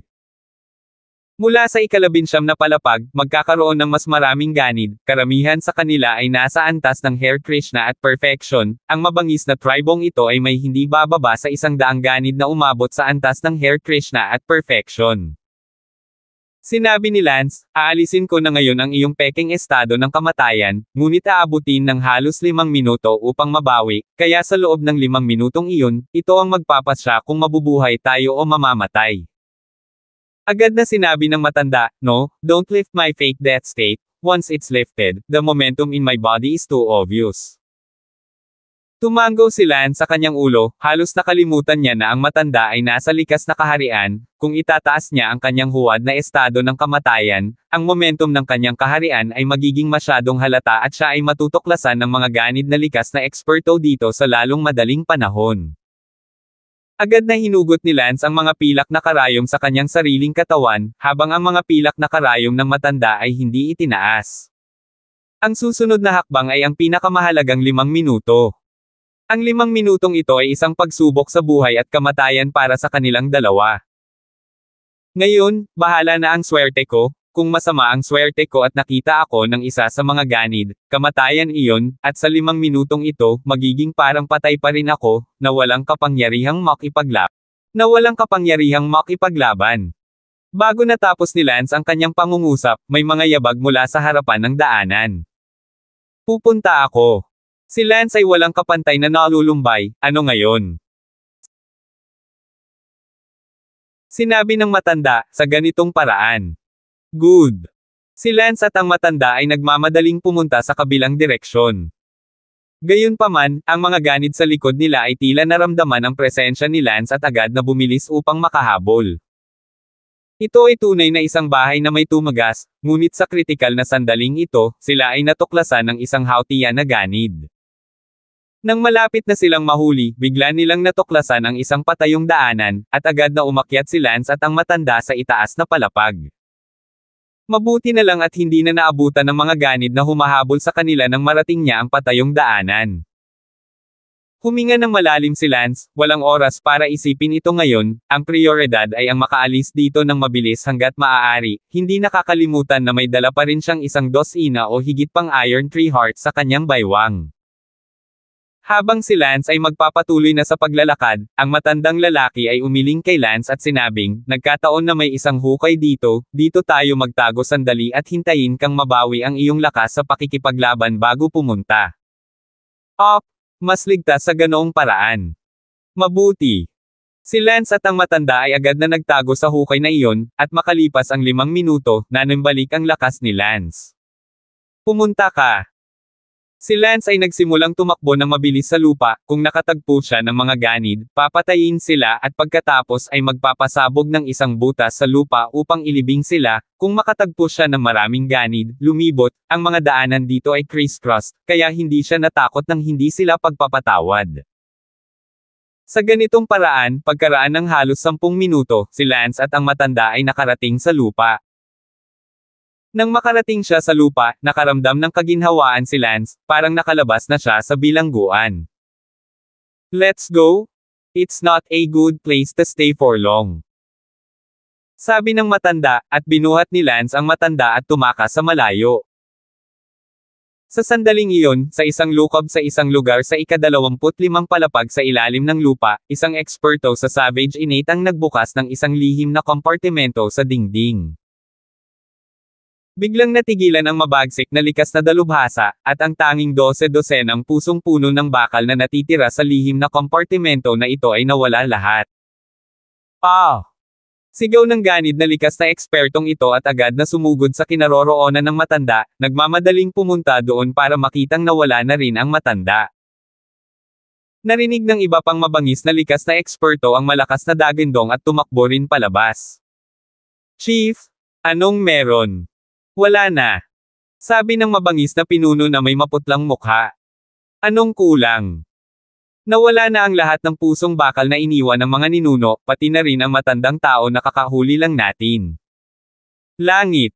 Mula sa ikalabinsyam na palapag, magkakaroon ng mas maraming ganid, karamihan sa kanila ay nasa antas ng Hare Krishna at Perfection, ang mabangis na tribong ito ay may hindi bababa sa isang daang ganid na umabot sa antas ng Hare Krishna at Perfection. Sinabi ni Lance, aalisin ko na ngayon ang iyong peking estado ng kamatayan, ngunit aabutin ng halos limang minuto upang mabawi, kaya sa loob ng limang minutong iyon, ito ang magpapasya kung mabubuhay tayo o mamamatay. Agad na sinabi ng matanda, no, don't lift my fake death state, once it's lifted, the momentum in my body is too obvious. Tumanggo si Lan sa kanyang ulo, halos nakalimutan niya na ang matanda ay nasa likas na kaharian, kung itataas niya ang kanyang huwad na estado ng kamatayan, ang momentum ng kanyang kaharian ay magiging masyadong halata at siya ay matutuklasan ng mga ganid na likas na eksperto dito sa lalong madaling panahon. Agad na hinugot ni Lance ang mga pilak na karayom sa kanyang sariling katawan, habang ang mga pilak na karayom ng matanda ay hindi itinaas. Ang susunod na hakbang ay ang pinakamahalagang limang minuto. Ang limang minutong ito ay isang pagsubok sa buhay at kamatayan para sa kanilang dalawa. Ngayon, bahala na ang swerte ko, kung masama ang swerte ko at nakita ako ng isa sa mga ganid, kamatayan iyon, at sa limang minutong ito, magiging parang patay pa rin ako, na walang kapangyarihang makipaglap. Na walang kapangyarihang makipaglaban. Bago natapos ni Lance ang kanyang pangungusap, may mga yabag mula sa harapan ng daanan. Pupunta ako. Si Lance ay walang kapantay na nalulumbay, ano ngayon? Sinabi ng matanda, sa ganitong paraan. Good. Si Lance at ang matanda ay nagmamadaling pumunta sa kabilang direksyon. Gayunpaman, ang mga ganid sa likod nila ay tila naramdaman ang presensya ni Lance at agad na bumilis upang makahabol. Ito ay tunay na isang bahay na may tumagas, ngunit sa kritikal na sandaling ito, sila ay natuklasan ng isang hautian na ganid. Nang malapit na silang mahuli, bigla nilang natuklasan ang isang patayong daanan, at agad na umakyat si Lance at ang matanda sa itaas na palapag. Mabuti na lang at hindi na naabutan ng mga ganid na humahabol sa kanila nang marating niya ang patayong daanan. Huminga ng malalim si Lance, walang oras para isipin ito ngayon, ang prioridad ay ang makaalis dito ng mabilis hanggat maaari, hindi nakakalimutan na may dala pa rin siyang isang dosina o higit pang iron three heart sa kanyang baywang. Habang si Lance ay magpapatuloy na sa paglalakad, ang matandang lalaki ay umiling kay Lance at sinabing, nagkataon na may isang hukay dito, dito tayo magtago sandali at hintayin kang mabawi ang iyong lakas sa pakikipaglaban bago pumunta. Op! Mas ligtas sa ganoong paraan. Mabuti. Si Lance at ang matanda ay agad na nagtago sa hukay na iyon, at makalipas ang limang minuto, nanimbalik ang lakas ni Lance. Pumunta ka, Si Lance ay nagsimulang tumakbo ng mabilis sa lupa, kung nakatagpo siya ng mga ganid, papatayin sila at pagkatapos ay magpapasabog ng isang butas sa lupa upang ilibing sila, kung makatagpo siya ng maraming ganid, lumibot, ang mga daanan dito ay crisscross, kaya hindi siya natakot nang hindi sila pagpapatawad. Sa ganitong paraan, pagkaraan ng halos 10 minuto, si Lance at ang matanda ay nakarating sa lupa. Nang makarating siya sa lupa, nakaramdam ng kaginhawaan si Lance, parang nakalabas na siya sa bilangguan. Let's go? It's not a good place to stay for long. Sabi ng matanda, at binuhat ni Lance ang matanda at tumaka sa malayo. Sa sandaling iyon, sa isang lukob sa isang lugar sa ikadalawamput limang palapag sa ilalim ng lupa, isang eksperto sa Savage Innate ang nagbukas ng isang lihim na kompartimento sa dingding. Biglang natigilan ang mabagsik na likas na dalubhasa, at ang tanging dose-dosen ang pusong puno ng bakal na natitira sa lihim na kompartimento na ito ay nawala lahat. Ah! Sigaw ng ganid na likas na ekspertong ito at agad na sumugod sa kinaroroonan ng matanda, nagmamadaling pumunta doon para makitang nawala na rin ang matanda. Narinig ng iba pang mabangis na likas na eksperto ang malakas na dagindong at tumakbo rin palabas. Chief, anong meron? Wala na. Sabi ng mabangis na pinuno na may maputlang mukha. Anong kulang? Nawala na ang lahat ng pusong bakal na iniwan ng mga ninuno, pati na rin ang matandang tao na kakahuli lang natin. Langit.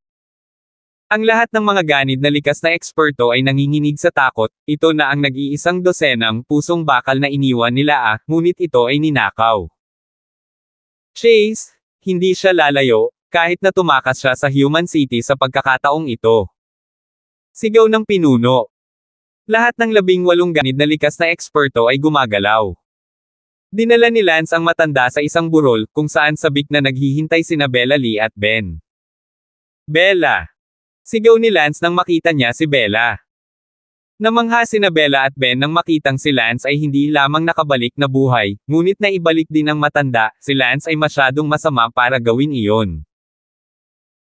Ang lahat ng mga ganid na likas na eksperto ay nanginginig sa takot, ito na ang nag-iisang dosenang pusong bakal na iniwan nila ah, ngunit ito ay ninakaw. Chase, hindi siya lalayo, kahit na tumakas siya sa Human City sa pagkakataong ito. Sigaw ng pinuno. Lahat ng labing walong ganid na likas na eksperto ay gumagalaw. Dinala ni Lance ang matanda sa isang burol, kung saan sabik na naghihintay sina Bella Lee at Ben. Bella! Sigaw ni Lance nang makita niya si Bella. Namangha sina Bella at Ben nang makitang si Lance ay hindi lamang nakabalik na buhay, ngunit naibalik din ng matanda, si Lance ay masyadong masama para gawin iyon.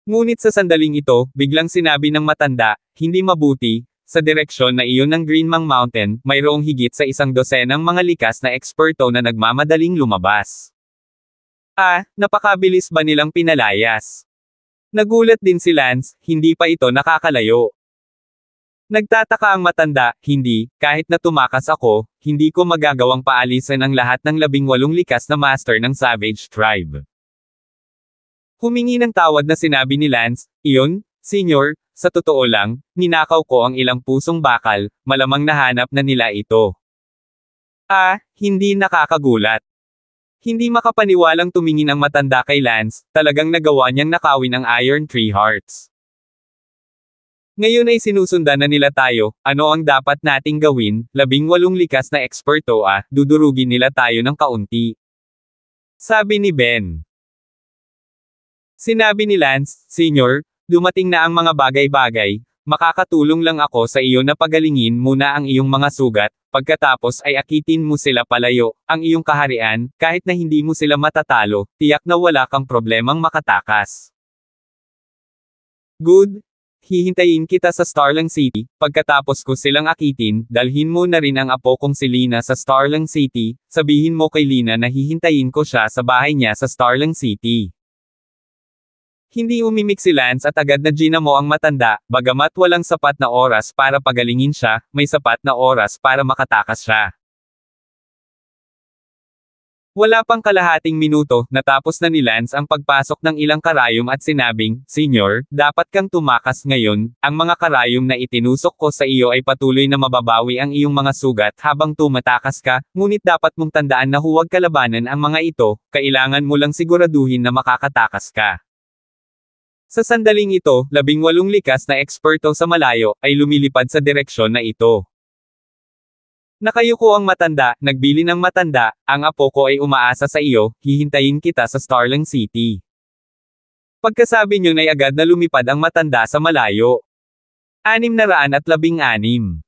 Ngunit sa sandaling ito, biglang sinabi ng matanda, hindi mabuti, sa direksyon na iyon ng Greenmang Mountain, mayroong higit sa isang dosenang mga likas na eksperto na nagmamadaling lumabas. Ah, napakabilis ba nilang pinalayas? Nagulat din si Lance, hindi pa ito nakakalayo. Nagtataka ang matanda, hindi, kahit na tumakas ako, hindi ko magagawang paalisin ang lahat ng labing walong likas na master ng Savage Tribe. Humingi ng tawad na sinabi ni Lance, iyon, senior, sa totoo lang, ninakaw ko ang ilang pusong bakal, malamang nahanap na nila ito. Ah, hindi nakakagulat. Hindi makapaniwalang tumingin ang matanda kay Lance, talagang nagawa niyang nakawin ang Iron Tree Hearts. Ngayon ay sinusundan na nila tayo, ano ang dapat nating gawin, labing walong likas na eksperto ah, dudurugin nila tayo ng kaunti. Sabi ni Ben. Sinabi ni Lance, Senior, dumating na ang mga bagay-bagay, makakatulong lang ako sa iyo na pagalingin muna ang iyong mga sugat, pagkatapos ay akitin mo sila palayo, ang iyong kaharian, kahit na hindi mo sila matatalo, tiyak na wala kang problemang makatakas. Good, hihintayin kita sa Starling City, pagkatapos ko silang akitin, dalhin mo na rin ang apo kong si Lina sa Starling City, sabihin mo kay Lina na hihintayin ko siya sa bahay niya sa Starling City. Hindi umimik si Lance at agad na ginamo ang matanda, bagamat walang sapat na oras para pagalingin siya, may sapat na oras para makatakas siya. Wala pang kalahating minuto, natapos na ni Lance ang pagpasok ng ilang karayom at sinabing, Senior, dapat kang tumakas ngayon, ang mga karayom na itinusok ko sa iyo ay patuloy na mababawi ang iyong mga sugat habang tumatakas ka, ngunit dapat mong tandaan na huwag kalabanan ang mga ito, kailangan mo lang siguraduhin na makakatakas ka. Sa sandaling ito, labing walong likas na eksperto sa malayo, ay lumilipad sa direksyon na ito. Nakayuko ang matanda, nagbili ng matanda, ang apo ko ay umaasa sa iyo, hihintayin kita sa Starling City. Pagkasabi niyo ay agad na lumipad ang matanda sa malayo. Anim na raan at labing anim.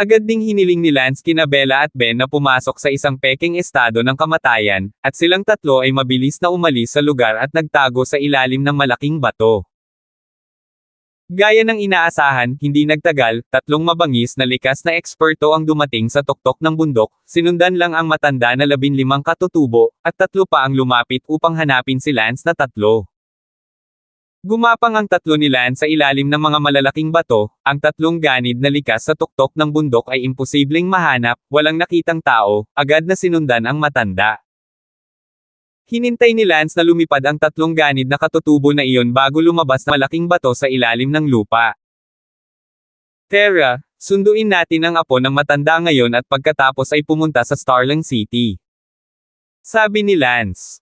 Agad ding hiniling ni Lance kina Bella at Ben na pumasok sa isang peking estado ng kamatayan, at silang tatlo ay mabilis na umalis sa lugar at nagtago sa ilalim ng malaking bato. Gaya ng inaasahan, hindi nagtagal, tatlong mabangis na likas na eksperto ang dumating sa tuktok ng bundok, sinundan lang ang matanda na labinlimang katutubo, at tatlo pa ang lumapit upang hanapin si Lance na tatlo. Gumapang ang tatlo ni Lan sa ilalim ng mga malalaking bato, ang tatlong ganid na likas sa tuktok ng bundok ay imposibleng mahanap, walang nakitang tao, agad na sinundan ang matanda. Hinintay ni Lance na lumipad ang tatlong ganid na katutubo na iyon bago lumabas na malaking bato sa ilalim ng lupa. Terra, sunduin natin ang apo ng matanda ngayon at pagkatapos ay pumunta sa Starling City. Sabi ni Lance.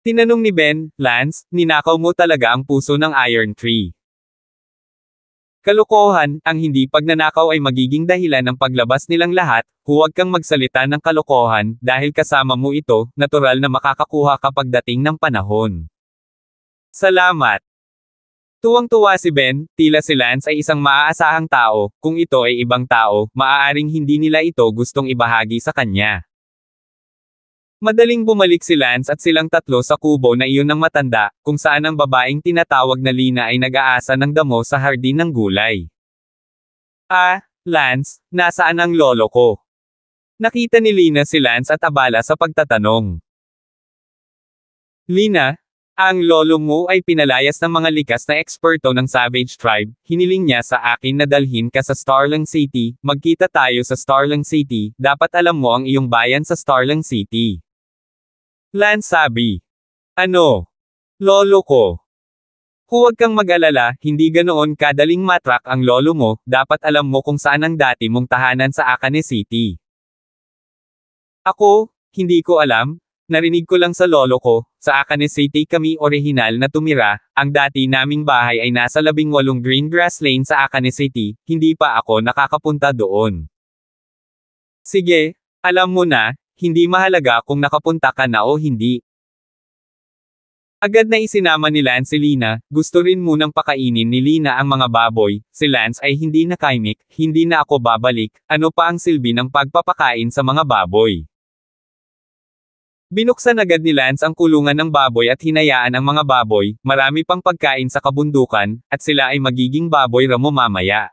Tinanong ni Ben, Lance, ninakaw mo talaga ang puso ng Iron Tree. Kalokohan, ang hindi pagnanakaw ay magiging dahilan ng paglabas nilang lahat, huwag kang magsalita ng kalokohan, dahil kasama mo ito, natural na makakakuha kapag dating ng panahon. Salamat! Tuwang-tuwa si Ben, tila si Lance ay isang maaasahang tao, kung ito ay ibang tao, maaaring hindi nila ito gustong ibahagi sa kanya. Madaling bumalik si Lance at silang tatlo sa kubo na iyon ng matanda, kung saan ang babaeng tinatawag na Lina ay nag-aasa ng damo sa hardin ng gulay. Ah, Lance, nasaan ang lolo ko? Nakita ni Lina si Lance at abala sa pagtatanong. Lina, ang lolo mo ay pinalayas ng mga likas na eksperto ng Savage Tribe, hiniling niya sa akin na dalhin ka sa Starling City, magkita tayo sa Starling City, dapat alam mo ang iyong bayan sa Starling City. Lan sabi. Ano? Lolo ko. Huwag kang mag-alala, hindi ganoon kadaling matrak ang lolo mo, dapat alam mo kung saan ang dati mong tahanan sa Akane City. Ako, hindi ko alam, narinig ko lang sa lolo ko, sa Akane City kami orihinal na tumira, ang dati naming bahay ay nasa labing walong Green Grass Lane sa Akane City, hindi pa ako nakakapunta doon. Sige, alam mo na, hindi mahalaga kung nakapunta ka na o hindi. Agad na isinama ni Lance si Lina, gusto rin munang pakainin ni Lina ang mga baboy, si Lance ay hindi na kaimik, hindi na ako babalik, ano pa ang silbi ng pagpapakain sa mga baboy. Binuksan agad ni Lance ang kulungan ng baboy at hinayaan ang mga baboy, marami pang pagkain sa kabundukan, at sila ay magiging baboy ramo mamaya.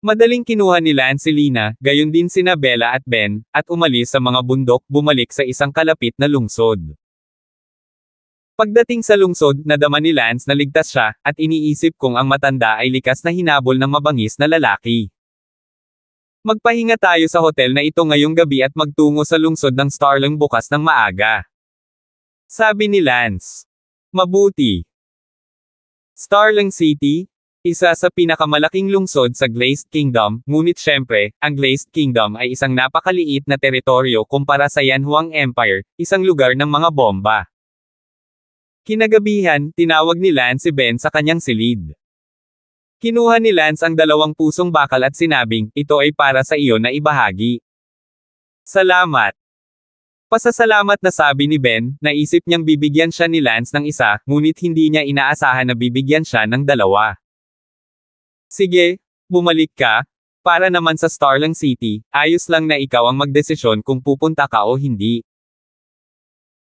Madaling kinuha nila Ancelina, gayon din sina Bella at Ben, at umalis sa mga bundok bumalik sa isang kalapit na lungsod. Pagdating sa lungsod, nadama ni Lance na ligtas siya, at iniisip kung ang matanda ay likas na hinabol ng mabangis na lalaki. Magpahinga tayo sa hotel na ito ngayong gabi at magtungo sa lungsod ng Starling bukas ng maaga. Sabi ni Lance. Mabuti. Starling City, isa sa pinakamalaking lungsod sa Glazed Kingdom, ngunit syempre, ang Glazed Kingdom ay isang napakaliit na teritoryo kumpara sa Yanhuang Empire, isang lugar ng mga bomba. Kinagabihan, tinawag ni Lance si Ben sa kanyang silid. Kinuha ni Lance ang dalawang pusong bakal at sinabing, ito ay para sa iyo na ibahagi. Salamat. Pasasalamat na sabi ni Ben, naisip niyang bibigyan siya ni Lance ng isa, ngunit hindi niya inaasahan na bibigyan siya ng dalawa. Sige, bumalik ka, para naman sa Starlang City, ayos lang na ikaw ang magdesisyon kung pupunta ka o hindi.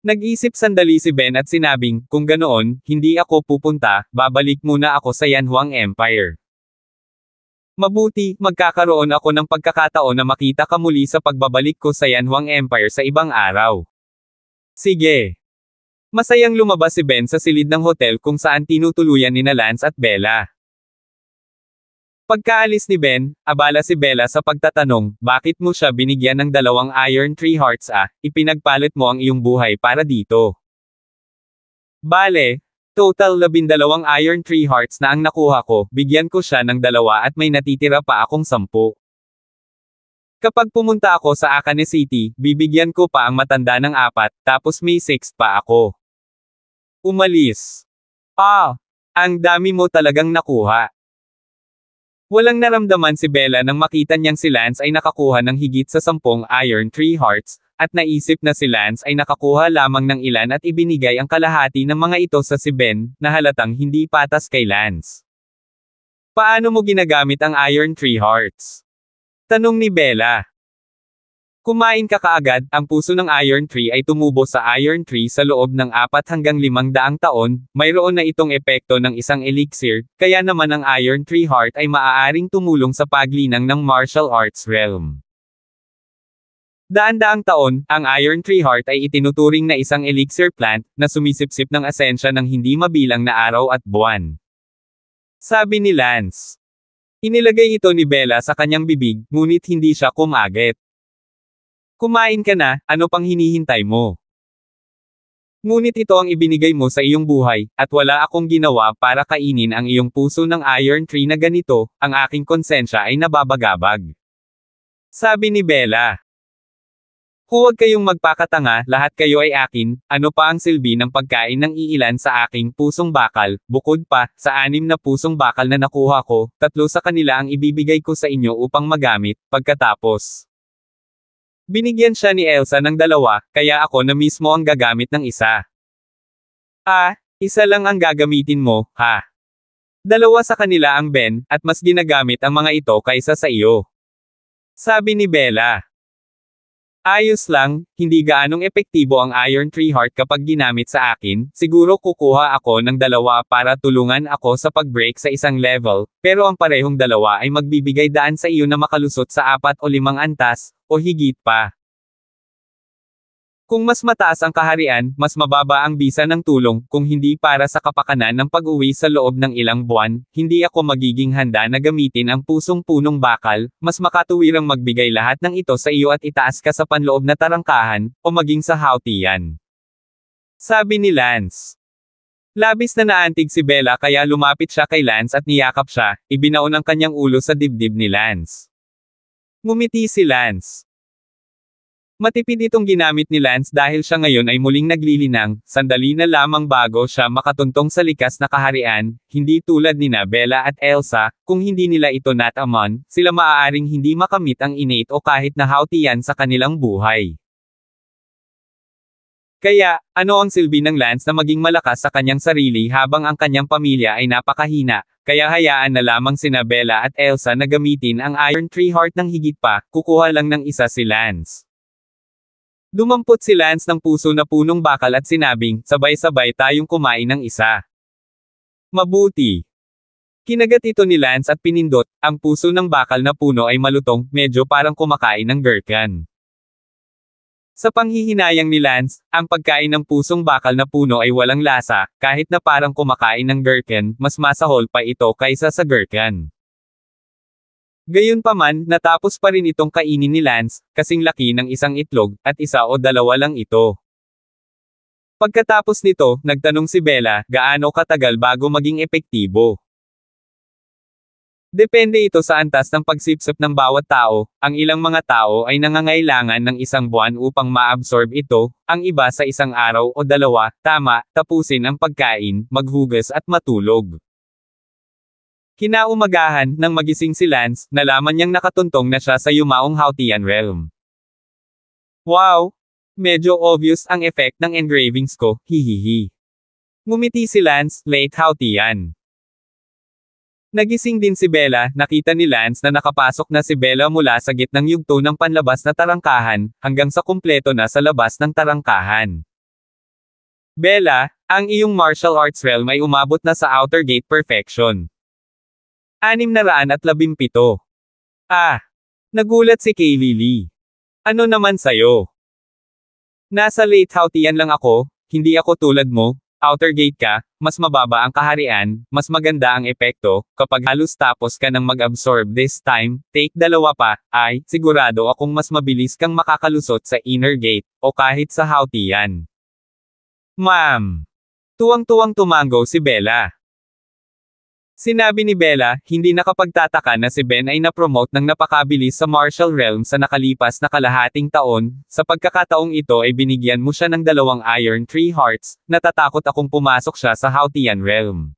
Nag-isip sandali si Ben at sinabing, kung ganoon, hindi ako pupunta, babalik muna ako sa Yanhuang Empire. Mabuti, magkakaroon ako ng pagkakataon na makita ka muli sa pagbabalik ko sa Yanhuang Empire sa ibang araw. Sige. Masayang lumabas si Ben sa silid ng hotel kung saan tinutuluyan ni Lance at Bella. Pagkaalis ni Ben, abala si Bella sa pagtatanong, bakit mo siya binigyan ng dalawang Iron Tree Hearts ah, ipinagpalit mo ang iyong buhay para dito. Bale, total labindalawang Iron Tree Hearts na ang nakuha ko, bigyan ko siya ng dalawa at may natitira pa akong sampu. Kapag pumunta ako sa Akane City, bibigyan ko pa ang matanda ng apat, tapos may 6 pa ako. Umalis. Ah! Ang dami mo talagang nakuha. Walang naramdaman si Bella nang makita niyang si Lance ay nakakuha ng higit sa sampung Iron Three Hearts, at naisip na si Lance ay nakakuha lamang ng ilan at ibinigay ang kalahati ng mga ito sa si Ben, na halatang hindi patas kay Lance. Paano mo ginagamit ang Iron Three Hearts? Tanong ni Bella. Kumain ka kaagad, ang puso ng Iron Tree ay tumubo sa Iron Tree sa loob ng 4 hanggang 500 taon, mayroon na itong epekto ng isang elixir, kaya naman ang Iron Tree Heart ay maaaring tumulong sa paglinang ng martial arts realm. Daan-daang taon, ang Iron Tree Heart ay itinuturing na isang elixir plant, na sumisipsip ng asensya ng hindi mabilang na araw at buwan. Sabi ni Lance. Inilagay ito ni Bella sa kanyang bibig, ngunit hindi siya kumagat. Kumain ka na, ano pang hinihintay mo? Ngunit ito ang ibinigay mo sa iyong buhay, at wala akong ginawa para kainin ang iyong puso ng Iron Tree na ganito, ang aking konsensya ay nababagabag. Sabi ni Bella. Huwag kayong magpakatanga, lahat kayo ay akin, ano pa ang silbi ng pagkain ng iilan sa aking pusong bakal, bukod pa, sa anim na pusong bakal na nakuha ko, tatlo sa kanila ang ibibigay ko sa inyo upang magamit, pagkatapos. Binigyan siya ni Elsa ng dalawa, kaya ako na mismo ang gagamit ng isa. Ah, isa lang ang gagamitin mo, ha? Dalawa sa kanila ang Ben, at mas ginagamit ang mga ito kaysa sa iyo. Sabi ni Bella. Ayos lang, hindi gaanong epektibo ang Iron 3 Heart kapag ginamit sa akin, siguro kukuha ako ng dalawa para tulungan ako sa pag-break sa isang level, pero ang parehong dalawa ay magbibigay daan sa iyo na makalusot sa apat o limang antas, o higit pa. Kung mas mataas ang kaharian, mas mababa ang bisa ng tulong, kung hindi para sa kapakanan ng pag-uwi sa loob ng ilang buwan, hindi ako magiging handa na gamitin ang pusong punong bakal, mas makatuwirang magbigay lahat ng ito sa iyo at itaas ka sa panloob na tarangkahan, o maging sa hautian. Sabi ni Lance. Labis na naantig si Bella kaya lumapit siya kay Lance at niyakap siya, ibinaon ang kanyang ulo sa dibdib ni Lance. Ngumiti si Lance. Matipid itong ginamit ni Lance dahil siya ngayon ay muling naglilinang, sandali na lamang bago siya makatuntong sa likas na kaharian, hindi tulad ni Bella at Elsa, kung hindi nila ito natamon, sila maaaring hindi makamit ang innate o kahit na hauti sa kanilang buhay. Kaya, ano ang silbi ng Lance na maging malakas sa kanyang sarili habang ang kanyang pamilya ay napakahina, kaya hayaan na lamang sina Bella at Elsa na gamitin ang Iron Tree Heart ng higit pa, kukuha lang ng isa si Lance. Dumampot si Lance ng puso na punong bakal at sinabing, sabay-sabay tayong kumain ng isa. Mabuti. Kinagat ito ni Lance at pinindot, ang puso ng bakal na puno ay malutong, medyo parang kumakain ng gherkan. Sa panghihinayang ni Lance, ang pagkain ng pusong bakal na puno ay walang lasa, kahit na parang kumakain ng gherkin, mas masahol pa ito kaysa sa gherkin. Gayunpaman, natapos pa rin itong kainin ni Lance, kasing laki ng isang itlog, at isa o dalawa lang ito. Pagkatapos nito, nagtanong si Bella, gaano katagal bago maging epektibo. Depende ito sa antas ng pagsipsip ng bawat tao, ang ilang mga tao ay nangangailangan ng isang buwan upang maabsorb ito, ang iba sa isang araw o dalawa, tama, tapusin ang pagkain, maghugas at matulog. Kinaumagahan, nang magising si Lance, nalaman niyang nakatuntong na siya sa yumaong Hautian realm. Wow! Medyo obvious ang effect ng engravings ko, hihihi. Ngumiti si Lance, late Hautian. Nagising din si Bella, nakita ni Lance na nakapasok na si Bella mula sa gitnang yugto ng panlabas na tarangkahan, hanggang sa kumpleto na sa labas ng tarangkahan. Bella, ang iyong martial arts realm ay umabot na sa outer gate perfection. 617. Ah! Nagulat si Kaylee Lee. Ano naman sa'yo? Nasa late Hautian lang ako, hindi ako tulad mo, outer gate ka, mas mababa ang kaharian, mas maganda ang epekto, kapag halos tapos ka ng mag-absorb this time, take dalawa pa, ay, sigurado akong mas mabilis kang makakalusot sa inner gate, o kahit sa Hautian. Ma'am! Tuwang-tuwang tumango si Bella. Sinabi ni Bella, hindi nakapagtataka na si Ben ay napromote ng napakabilis sa martial realm sa nakalipas na kalahating taon, sa pagkakataong ito ay binigyan mo siya ng dalawang Iron Three Hearts, natatakot akong pumasok siya sa Hautian realm.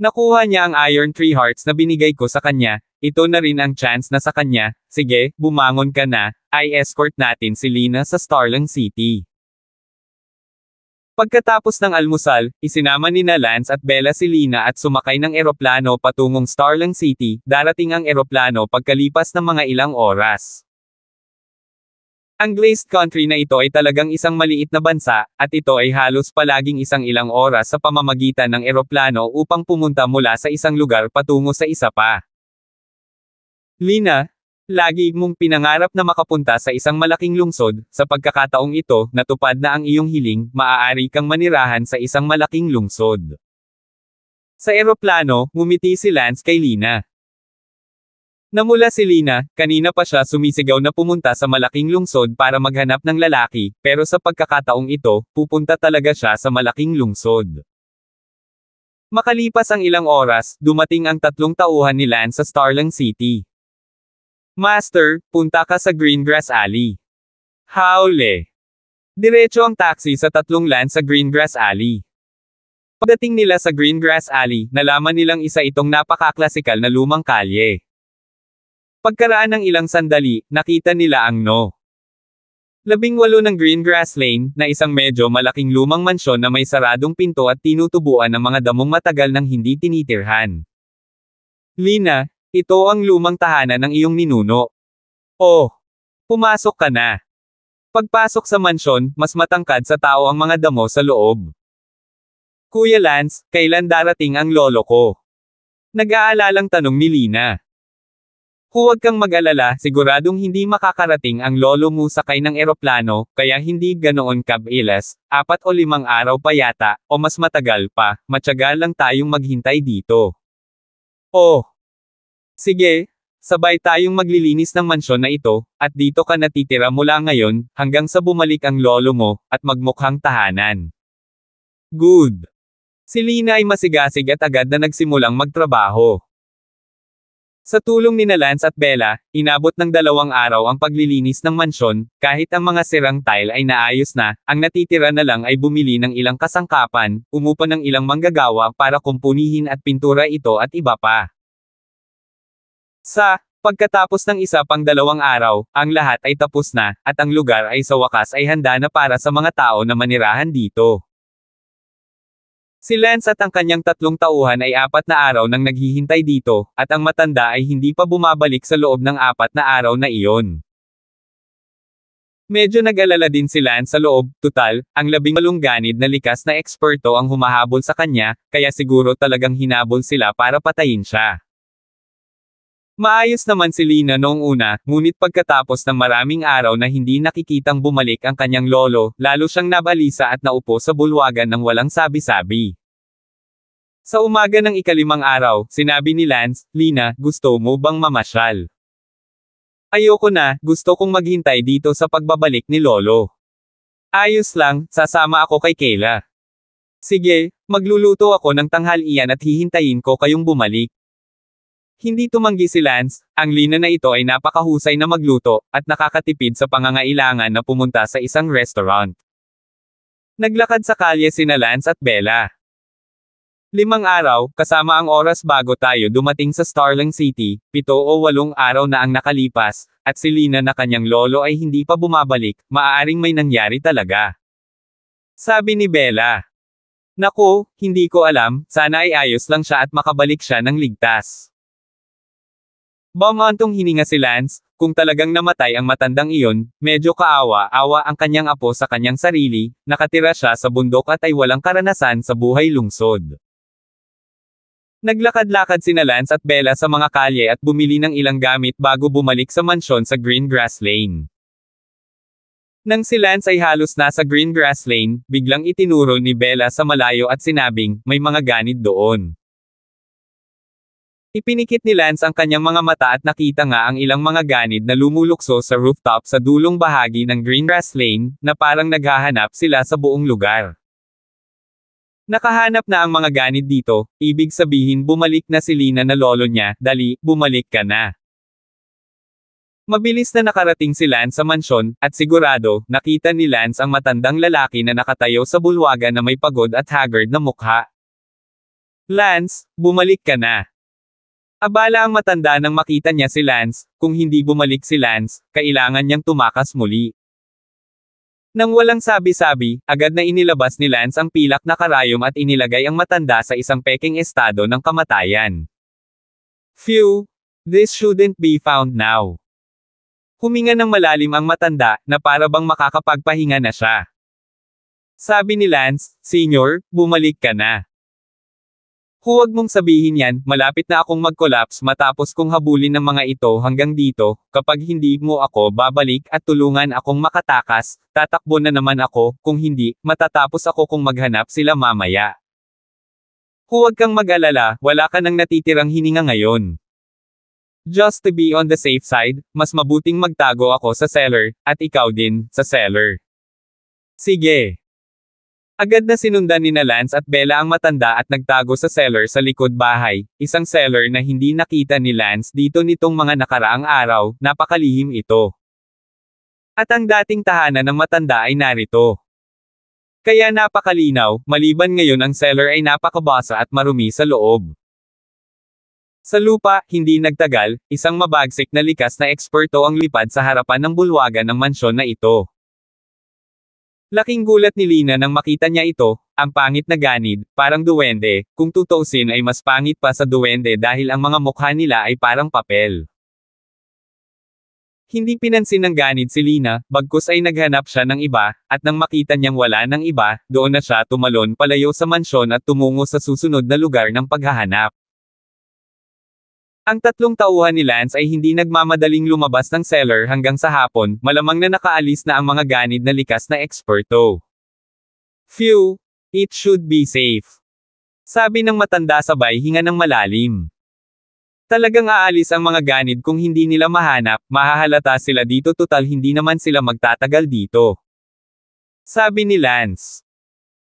Nakuha niya ang Iron Three Hearts na binigay ko sa kanya, ito na rin ang chance na sa kanya, sige, bumangon ka na, ay escort natin si Lina sa Starling City. Pagkatapos ng almusal, isinama ni Lance at Bella si Lina at sumakay ng eroplano patungong Starling City, darating ang eroplano pagkalipas ng mga ilang oras. Ang glazed country na ito ay talagang isang maliit na bansa, at ito ay halos palaging isang ilang oras sa pamamagitan ng eroplano upang pumunta mula sa isang lugar patungo sa isa pa. Lina, Lagi mong pinangarap na makapunta sa isang malaking lungsod, sa pagkakataong ito, natupad na ang iyong hiling, maaari kang manirahan sa isang malaking lungsod. Sa eroplano, ngumiti si Lance kay Lina. Namula si Lina, kanina pa siya sumisigaw na pumunta sa malaking lungsod para maghanap ng lalaki, pero sa pagkakataong ito, pupunta talaga siya sa malaking lungsod. Makalipas ang ilang oras, dumating ang tatlong tauhan ni Lance sa Starling City. Master, punta ka sa Greengrass Alley. Haule. Diretso ang taxi sa tatlong land sa Greengrass Alley. Pagdating nila sa Greengrass Alley, nalaman nilang isa itong napakaklasikal na lumang kalye. Pagkaraan ng ilang sandali, nakita nila ang no. Labing walo ng Greengrass Lane, na isang medyo malaking lumang mansyon na may saradong pinto at tinutubuan ng mga damong matagal nang hindi tinitirhan. Lina, ito ang lumang tahanan ng iyong ninuno. Oh! Pumasok ka na. Pagpasok sa mansyon, mas matangkad sa tao ang mga damo sa loob. Kuya Lance, kailan darating ang lolo ko? Nag-aalalang tanong ni Lina. Huwag kang mag-alala, siguradong hindi makakarating ang lolo mo sakay ng eroplano, kaya hindi ganoon kabilis, apat o limang araw pa yata, o mas matagal pa, matyaga lang tayong maghintay dito. Oh, Sige, sabay tayong maglilinis ng mansyon na ito, at dito ka natitira mula ngayon, hanggang sa bumalik ang lolo mo, at magmukhang tahanan. Good. Si Lina ay masigasig at agad na nagsimulang magtrabaho. Sa tulong ni Lance at Bella, inabot ng dalawang araw ang paglilinis ng mansyon, kahit ang mga sirang tile ay naayos na, ang natitira na lang ay bumili ng ilang kasangkapan, umupa ng ilang manggagawa para kumpunihin at pintura ito at iba pa. Sa pagkatapos ng isa pang dalawang araw, ang lahat ay tapos na, at ang lugar ay sa wakas ay handa na para sa mga tao na manirahan dito. Si Lance at ang kanyang tatlong tauhan ay apat na araw nang naghihintay dito, at ang matanda ay hindi pa bumabalik sa loob ng apat na araw na iyon. Medyo nag-alala din si Lance sa loob, tutal, ang labing malungganid na likas na eksperto ang humahabol sa kanya, kaya siguro talagang hinabol sila para patayin siya. Maayos naman si Lina noong una, ngunit pagkatapos ng maraming araw na hindi nakikitang bumalik ang kanyang lolo, lalo siyang nabalisa at naupo sa bulwagan ng walang sabi-sabi. Sa umaga ng ikalimang araw, sinabi ni Lance, Lina, gusto mo bang mamasyal? Ayoko na, gusto kong maghintay dito sa pagbabalik ni Lolo. Ayos lang, sasama ako kay Kayla. Sige, magluluto ako ng tanghalian at hihintayin ko kayong bumalik. Hindi tumanggi si Lance, ang Lina na ito ay napakahusay na magluto, at nakakatipid sa pangangailangan na pumunta sa isang restaurant. Naglakad sa kalye sina Lance at Bella. Limang araw, kasama ang oras bago tayo dumating sa Starling City, pito o walong araw na ang nakalipas, at si Lina na kanyang lolo ay hindi pa bumabalik, maaaring may nangyari talaga. Sabi ni Bella. Naku, hindi ko alam, sana ay ayos lang siya at makabalik siya ng ligtas. Bamantong hininga si Lance, kung talagang namatay ang matandang iyon, medyo kaawa-awa ang kanyang apo sa kanyang sarili, nakatira siya sa bundok at ay walang karanasan sa buhay lungsod. Naglakad-lakad sina Lance at Bella sa mga kalye at bumili ng ilang gamit bago bumalik sa mansyon sa Green Grass Lane. Nang si Lance ay halos nasa Green Grass Lane, biglang itinuro ni Bella sa malayo at sinabing, may mga ganid doon. Ipinikit ni Lance ang kanyang mga mata at nakita nga ang ilang mga ganid na lumulukso sa rooftop sa dulong bahagi ng Greengrass Lane, na parang naghahanap sila sa buong lugar. Nakahanap na ang mga ganid dito, ibig sabihin bumalik na si Lina na lolo niya, dali, bumalik ka na. Mabilis na nakarating si Lance sa mansyon, at sigurado, nakita ni Lance ang matandang lalaki na nakatayo sa bulwaga na may pagod at haggard na mukha. Lance, bumalik ka na. Abala ang matanda nang makita niya si Lance, kung hindi bumalik si Lance, kailangan niyang tumakas muli. Nang walang sabi-sabi, agad na inilabas ni Lance ang pilak na karayom at inilagay ang matanda sa isang peking estado ng kamatayan. Phew! This shouldn't be found now. Huminga ng malalim ang matanda, na para bang makakapagpahinga na siya. Sabi ni Lance, Senior, bumalik ka na. Huwag mong sabihin yan, malapit na akong mag-collapse matapos kong habulin ng mga ito hanggang dito, kapag hindi mo ako babalik at tulungan akong makatakas, tatakbo na naman ako, kung hindi, matatapos ako kung maghanap sila mamaya. Huwag kang mag-alala, wala ka nang natitirang hininga ngayon. Just to be on the safe side, mas mabuting magtago ako sa cellar, at ikaw din, sa cellar. Sige. Agad na sinundan ni Lance at Bella ang matanda at nagtago sa cellar sa likod bahay, isang cellar na hindi nakita ni Lance dito nitong mga nakaraang araw, napakalihim ito. At ang dating tahanan ng matanda ay narito. Kaya napakalinaw, maliban ngayon ang cellar ay napakabasa at marumi sa loob. Sa lupa, hindi nagtagal, isang mabagsik na likas na eksperto ang lipad sa harapan ng bulwagan ng mansyon na ito. Laking gulat ni Lina nang makita niya ito, ang pangit na ganid, parang duwende, kung tutuusin ay mas pangit pa sa duwende dahil ang mga mukha nila ay parang papel. Hindi pinansin ng ganid si Lina, bagkus ay naghanap siya ng iba, at nang makita niyang wala ng iba, doon na siya tumalon palayo sa mansyon at tumungo sa susunod na lugar ng paghahanap. Ang tatlong tauhan ni Lance ay hindi nagmamadaling lumabas ng cellar hanggang sa hapon, malamang na nakaalis na ang mga ganid na likas na eksperto. Phew! It should be safe. Sabi ng matanda sabay hinga ng malalim. Talagang aalis ang mga ganid kung hindi nila mahanap, mahahalata sila dito total hindi naman sila magtatagal dito. Sabi ni Lance.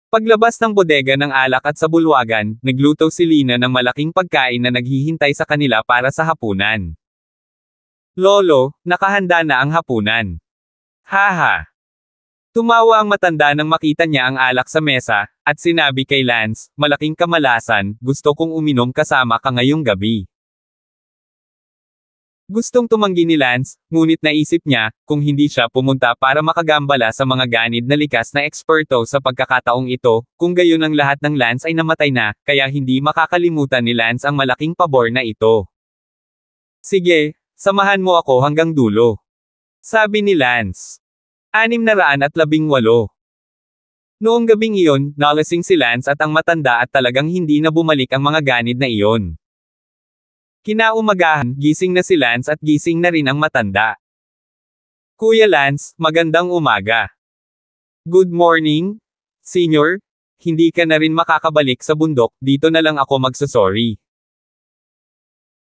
Paglabas ng bodega ng alak at sa bulwagan, nagluto si Lina ng malaking pagkain na naghihintay sa kanila para sa hapunan. Lolo, nakahanda na ang hapunan. Haha! Tumawa ang matanda nang makita niya ang alak sa mesa, at sinabi kay Lance, malaking kamalasan, gusto kong uminom kasama ka ngayong gabi. Gustong tumanggi ni Lance, ngunit naisip niya, kung hindi siya pumunta para makagambala sa mga ganid na likas na eksperto sa pagkakataong ito, kung gayon ang lahat ng Lance ay namatay na, kaya hindi makakalimutan ni Lance ang malaking pabor na ito. Sige, samahan mo ako hanggang dulo. Sabi ni Lance. Anim na raan at labing walo. Noong gabing iyon, nalasing si Lance at ang matanda at talagang hindi na bumalik ang mga ganid na iyon. Kinaumagahan, gising na si Lance at gising na rin ang matanda. Kuya Lance, magandang umaga. Good morning, senior. Hindi ka na rin makakabalik sa bundok, dito na lang ako magsasorry.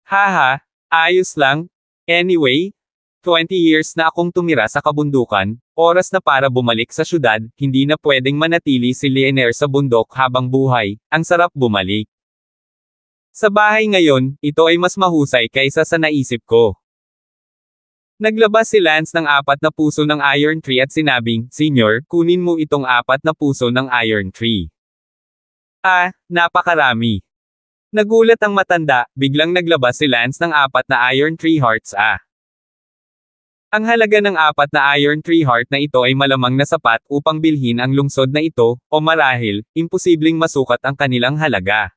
Haha, ayos lang. Anyway, 20 years na akong tumira sa kabundukan, oras na para bumalik sa syudad, hindi na pwedeng manatili si Leonair sa bundok habang buhay, ang sarap bumalik. Sa bahay ngayon, ito ay mas mahusay kaysa sa naisip ko. Naglabas si Lance ng apat na puso ng iron tree at sinabing, Senior, kunin mo itong apat na puso ng iron tree. Ah, napakarami. Nagulat ang matanda, biglang naglabas si Lance ng apat na iron tree hearts ah. Ang halaga ng apat na iron tree heart na ito ay malamang na sapat upang bilhin ang lungsod na ito, o marahil, imposibleng masukat ang kanilang halaga.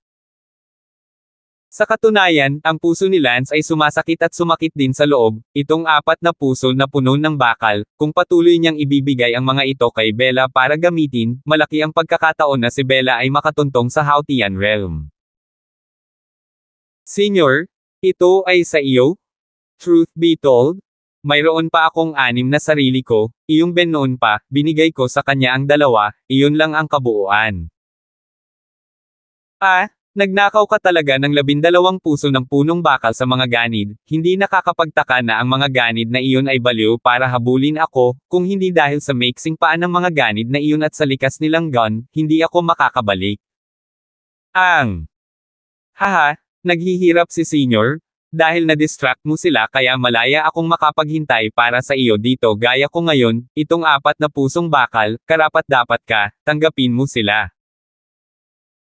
Sa katunayan, ang puso ni Lance ay sumasakit at sumakit din sa loob, itong apat na puso na puno ng bakal, kung patuloy niyang ibibigay ang mga ito kay Bella para gamitin, malaki ang pagkakataon na si Bella ay makatuntong sa Hautian Realm. Senior, ito ay sa iyo? Truth be told, mayroon pa akong anim na sarili ko, iyong benoon pa, binigay ko sa kanya ang dalawa, iyon lang ang kabuuan. Ah, Nagnakaw ka talaga ng labindalawang puso ng punong bakal sa mga ganid, hindi nakakapagtaka na ang mga ganid na iyon ay baliw para habulin ako, kung hindi dahil sa mixing paan ng mga ganid na iyon at sa likas nilang gun, hindi ako makakabalik. Ang. Haha, naghihirap si senior, dahil na-distract mo sila kaya malaya akong makapaghintay para sa iyo dito gaya ko ngayon, itong apat na pusong bakal, karapat dapat ka, tanggapin mo sila.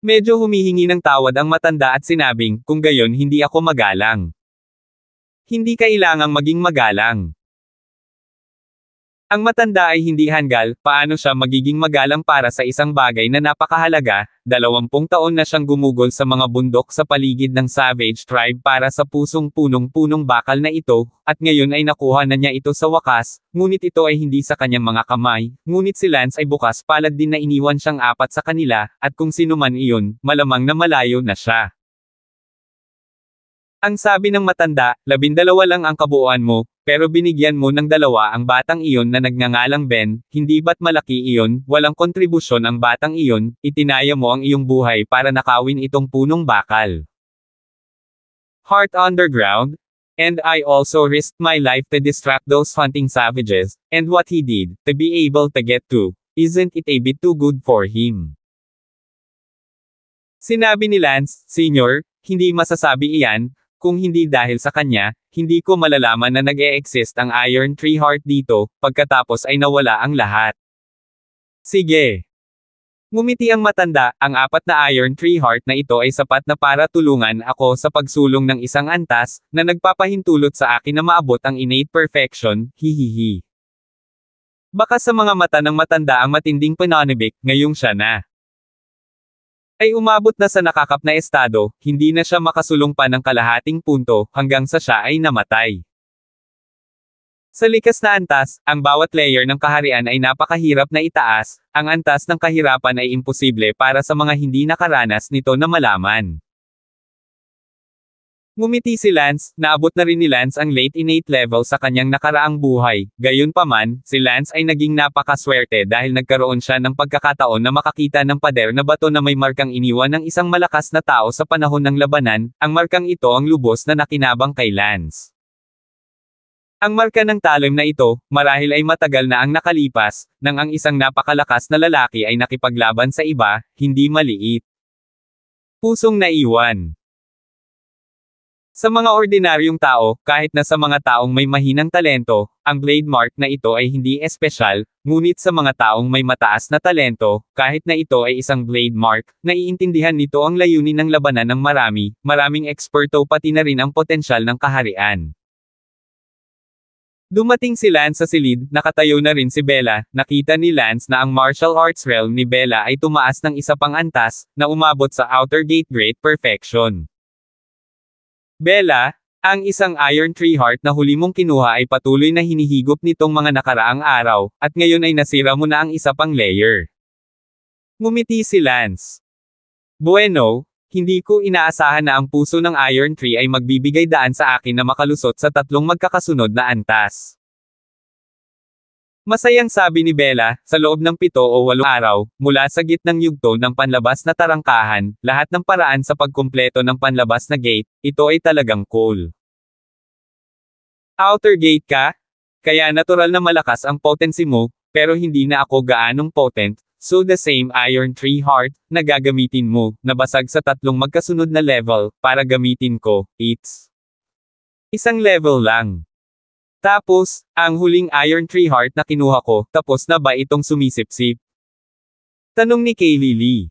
Medyo humihingi ng tawad ang matanda at sinabing, kung gayon hindi ako magalang. Hindi kailangang maging magalang. Ang matanda ay hindi hanggal, paano siya magiging magalang para sa isang bagay na napakahalaga, dalawampung taon na siyang gumugol sa mga bundok sa paligid ng Savage Tribe para sa pusong punong-punong bakal na ito, at ngayon ay nakuha na niya ito sa wakas, ngunit ito ay hindi sa kanyang mga kamay, ngunit si Lance ay bukas palad din na iniwan siyang apat sa kanila, at kung sino man iyon, malamang na malayo na siya. Ang sabi ng matanda, labindalawa lang ang kabuuan mo, pero binigyan mo ng dalawa ang batang iyon na nagngangalang Ben, hindi ba't malaki iyon, walang kontribusyon ang batang iyon, itinaya mo ang iyong buhay para nakawin itong punong bakal. Heart Underground, And I also risked my life to distract those hunting savages, and what he did, to be able to get to, isn't it a bit too good for him? Sinabi ni Lance, Senior, hindi masasabi iyan, kung hindi dahil sa kanya, hindi ko malalaman na nag-e-exist ang Iron Tree Heart dito, pagkatapos ay nawala ang lahat. Sige. Ngumiti ang matanda, ang apat na Iron Tree Heart na ito ay sapat na para tulungan ako sa pagsulong ng isang antas, na nagpapahintulot sa akin na maabot ang innate perfection, hihihi. Baka sa mga mata ng matanda ang matinding panonibik, ngayong siya na ay umabot na sa nakakap na estado, hindi na siya makasulong pa ng kalahating punto, hanggang sa siya ay namatay. Sa likas na antas, ang bawat layer ng kaharian ay napakahirap na itaas, ang antas ng kahirapan ay imposible para sa mga hindi nakaranas nito na malaman. Ngumiti si Lance, naabot na rin ni Lance ang late innate level sa kanyang nakaraang buhay, gayunpaman, si Lance ay naging napakaswerte dahil nagkaroon siya ng pagkakataon na makakita ng pader na bato na may markang iniwan ng isang malakas na tao sa panahon ng labanan, ang markang ito ang lubos na nakinabang kay Lance. Ang marka ng talim na ito, marahil ay matagal na ang nakalipas, nang ang isang napakalakas na lalaki ay nakipaglaban sa iba, hindi maliit. Pusong naiwan sa mga ordinaryong tao, kahit na sa mga taong may mahinang talento, ang blade mark na ito ay hindi espesyal, ngunit sa mga taong may mataas na talento, kahit na ito ay isang blade mark, naiintindihan nito ang layunin ng labanan ng marami, maraming eksperto pati na rin ang potensyal ng kaharian. Dumating si Lance sa silid, nakatayo na rin si Bella, nakita ni Lance na ang martial arts realm ni Bella ay tumaas ng isa pang antas, na umabot sa outer gate great perfection. Bella, ang isang Iron Tree Heart na huli mong kinuha ay patuloy na hinihigop nitong mga nakaraang araw, at ngayon ay nasira mo na ang isa pang layer. Ngumiti si Lance. Bueno, hindi ko inaasahan na ang puso ng Iron Tree ay magbibigay daan sa akin na makalusot sa tatlong magkakasunod na antas. Masayang sabi ni Bella, sa loob ng pito o walong araw, mula sa gitnang yugto ng panlabas na tarangkahan, lahat ng paraan sa pagkumpleto ng panlabas na gate, ito ay talagang cool. Outer gate ka? Kaya natural na malakas ang potency mo, pero hindi na ako gaanong potent, so the same iron tree heart, na gagamitin mo, nabasag sa tatlong magkasunod na level, para gamitin ko, it's isang level lang. Tapos, ang huling Iron Tree Heart na kinuha ko, tapos na ba itong sumisipsip? Tanong ni Kaylee Lee.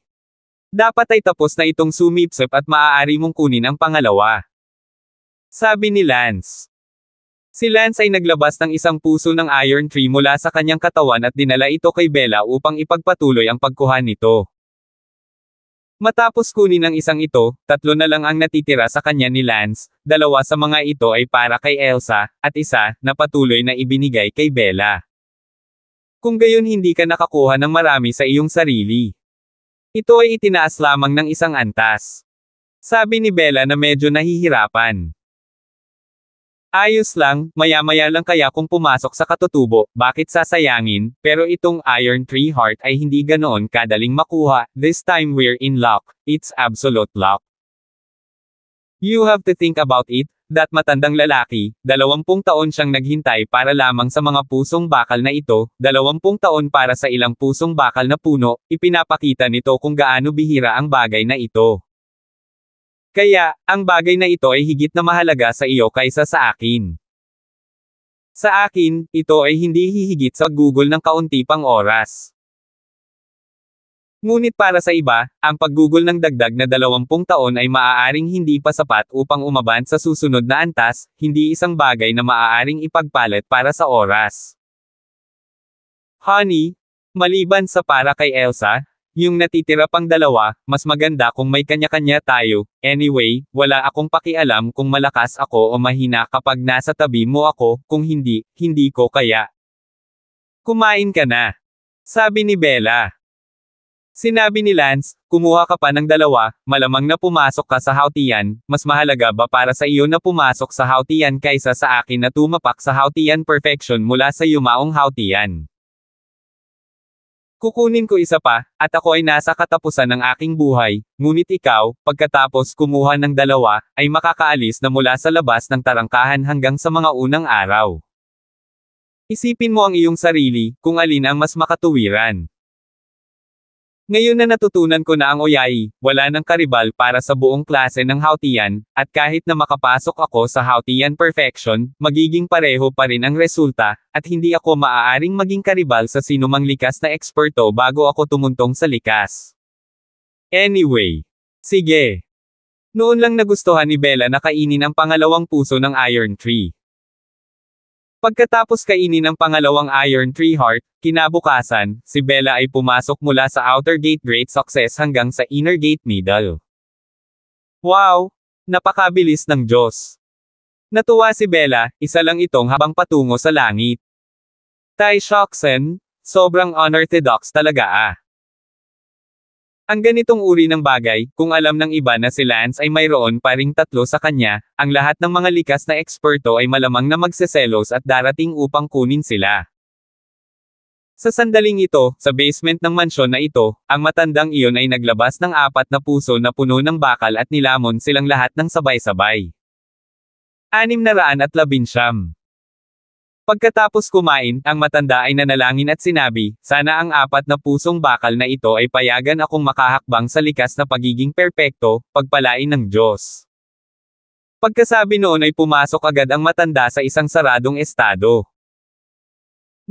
Dapat ay tapos na itong sumipsip at maaari mong kunin ang pangalawa. Sabi ni Lance. Si Lance ay naglabas ng isang puso ng Iron Tree mula sa kanyang katawan at dinala ito kay Bella upang ipagpatuloy ang pagkuha nito. Matapos kunin ang isang ito, tatlo na lang ang natitira sa kanya ni Lance, dalawa sa mga ito ay para kay Elsa, at isa, na patuloy na ibinigay kay Bella. Kung gayon hindi ka nakakuha ng marami sa iyong sarili. Ito ay itinaas lamang ng isang antas. Sabi ni Bella na medyo nahihirapan. Ayos lang, maya-maya lang kaya kung pumasok sa katutubo, bakit sasayangin, pero itong Iron Tree Heart ay hindi ganoon kadaling makuha, this time we're in luck, it's absolute luck. You have to think about it, that matandang lalaki, dalawampung taon siyang naghintay para lamang sa mga pusong bakal na ito, dalawampung taon para sa ilang pusong bakal na puno, ipinapakita nito kung gaano bihira ang bagay na ito. Kaya, ang bagay na ito ay higit na mahalaga sa iyo kaysa sa akin. Sa akin, ito ay hindi hihigit sa Google ng kaunti pang oras. Ngunit para sa iba, ang pag-Google ng dagdag na 20 taon ay maaaring hindi pa sapat upang umaban sa susunod na antas, hindi isang bagay na maaaring ipagpalit para sa oras. Honey, maliban sa para kay Elsa, yung natitira pang dalawa, mas maganda kung may kanya-kanya tayo. Anyway, wala akong pakialam kung malakas ako o mahina kapag nasa tabi mo ako, kung hindi, hindi ko kaya. Kumain ka na. Sabi ni Bella. Sinabi ni Lance, kumuha ka pa ng dalawa, malamang na pumasok ka sa Hautian, mas mahalaga ba para sa iyo na pumasok sa Hautian kaysa sa akin na tumapak sa Hautian Perfection mula sa yumaong Hautian? Kukunin ko isa pa, at ako ay nasa katapusan ng aking buhay, ngunit ikaw, pagkatapos kumuha ng dalawa, ay makakaalis na mula sa labas ng tarangkahan hanggang sa mga unang araw. Isipin mo ang iyong sarili, kung alin ang mas makatuwiran. Ngayon na natutunan ko na ang OYAI, wala nang karibal para sa buong klase ng Hautian, at kahit na makapasok ako sa Hautian Perfection, magiging pareho pa rin ang resulta, at hindi ako maaaring maging karibal sa sinumang likas na eksperto bago ako tumuntong sa likas. Anyway. Sige. Noon lang nagustuhan ni Bella na kainin ang pangalawang puso ng Iron Tree. Pagkatapos kainin ang pangalawang Iron Tree Heart, kinabukasan, si Bella ay pumasok mula sa outer gate Great Success hanggang sa inner gate Middle. Wow! Napakabilis ng Diyos! Natuwa si Bella, isa lang itong habang patungo sa langit. Tai Shoxen, sobrang unorthodox talaga ah. Ang ganitong uri ng bagay, kung alam ng iba na si Lance ay mayroon pa ring tatlo sa kanya, ang lahat ng mga likas na eksperto ay malamang na magseselos at darating upang kunin sila. Sa sandaling ito, sa basement ng mansyon na ito, ang matandang iyon ay naglabas ng apat na puso na puno ng bakal at nilamon silang lahat ng sabay-sabay. Anim na raan at labinsyam. Pagkatapos kumain, ang matanda ay nanalangin at sinabi, sana ang apat na pusong bakal na ito ay payagan akong makahakbang sa likas na pagiging perpekto, pagpalain ng Diyos. Pagkasabi noon ay pumasok agad ang matanda sa isang saradong estado.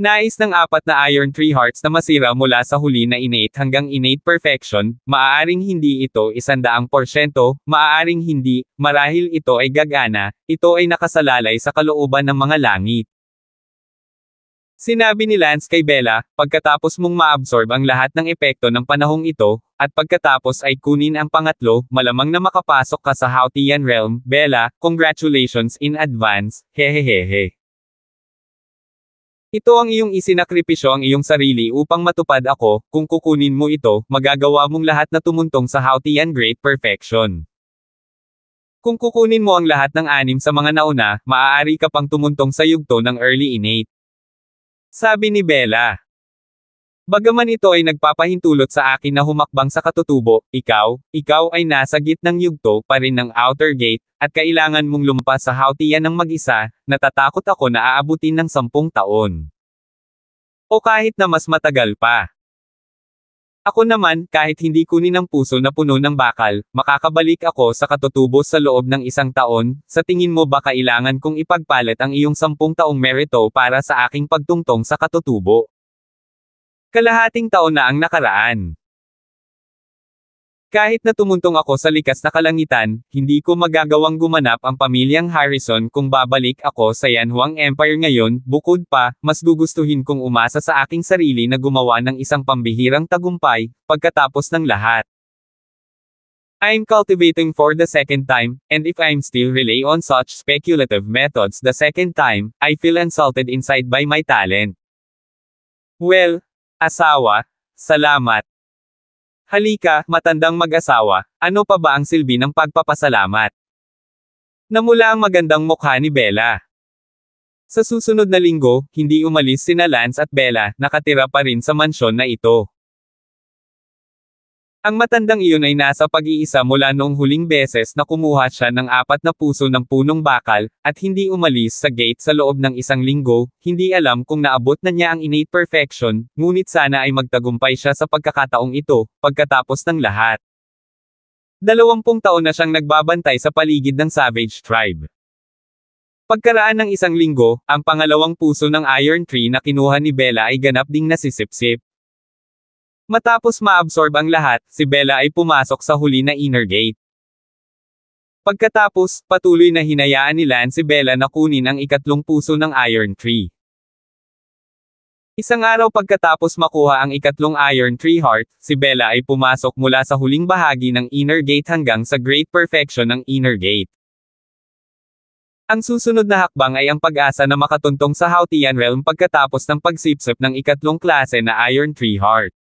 Nais ng apat na Iron Three Hearts na masira mula sa huli na innate hanggang innate perfection, maaaring hindi ito isandaang porsyento, maaaring hindi, marahil ito ay gagana, ito ay nakasalalay sa kalooban ng mga langit. Sinabi ni Lance kay Bella, pagkatapos mong maabsorb ang lahat ng epekto ng panahong ito, at pagkatapos ay kunin ang pangatlo, malamang na makapasok ka sa Hautian Realm, Bella, congratulations in advance, hehehehe. Ito ang iyong isinakripisyo ang iyong sarili upang matupad ako, kung kukunin mo ito, magagawa mong lahat na tumuntong sa Hautian Great Perfection. Kung kukunin mo ang lahat ng anim sa mga nauna, maaari ka pang tumuntong sa yugto ng early innate. Sabi ni Bella. Bagaman ito ay nagpapahintulot sa akin na humakbang sa katutubo, ikaw, ikaw ay nasa gitnang yugto pa rin ng outer gate, at kailangan mong lumpas sa hautian ng mag-isa, natatakot ako na aabutin ng sampung taon. O kahit na mas matagal pa. Ako naman, kahit hindi kunin ang puso na puno ng bakal, makakabalik ako sa katutubo sa loob ng isang taon, sa tingin mo ba kailangan kong ipagpalit ang iyong sampung taong merito para sa aking pagtungtong sa katutubo? Kalahating taon na ang nakaraan. Kahit na tumuntong ako sa likas na kalangitan, hindi ko magagawang gumanap ang pamilyang Harrison kung babalik ako sa Yanhuang Empire ngayon, bukod pa, mas gugustuhin kong umasa sa aking sarili na gumawa ng isang pambihirang tagumpay, pagkatapos ng lahat. I'm cultivating for the second time, and if I'm still rely on such speculative methods the second time, I feel insulted inside by my talent. Well, asawa, salamat. Halika, matandang mag-asawa, ano pa ba ang silbi ng pagpapasalamat? Namula ang magandang mukha ni Bella. Sa susunod na linggo, hindi umalis sina Lance at Bella, nakatira pa rin sa mansyon na ito. Ang matandang iyon ay nasa pag-iisa mula noong huling beses na kumuha siya ng apat na puso ng punong bakal, at hindi umalis sa gate sa loob ng isang linggo, hindi alam kung naabot na niya ang innate perfection, ngunit sana ay magtagumpay siya sa pagkakataong ito, pagkatapos ng lahat. Dalawampung taon na siyang nagbabantay sa paligid ng Savage Tribe. Pagkaraan ng isang linggo, ang pangalawang puso ng Iron Tree na kinuha ni Bella ay ganap ding nasisipsip. Matapos maabsorb ang lahat, si Bella ay pumasok sa huli na inner gate. Pagkatapos, patuloy na hinayaan ni Lan si Bella na kunin ang ikatlong puso ng Iron Tree. Isang araw pagkatapos makuha ang ikatlong Iron Tree Heart, si Bella ay pumasok mula sa huling bahagi ng Inner Gate hanggang sa Great Perfection ng Inner Gate. Ang susunod na hakbang ay ang pag-asa na makatuntong sa Houtian Realm pagkatapos ng pagsipsip ng ikatlong klase na Iron Tree Heart.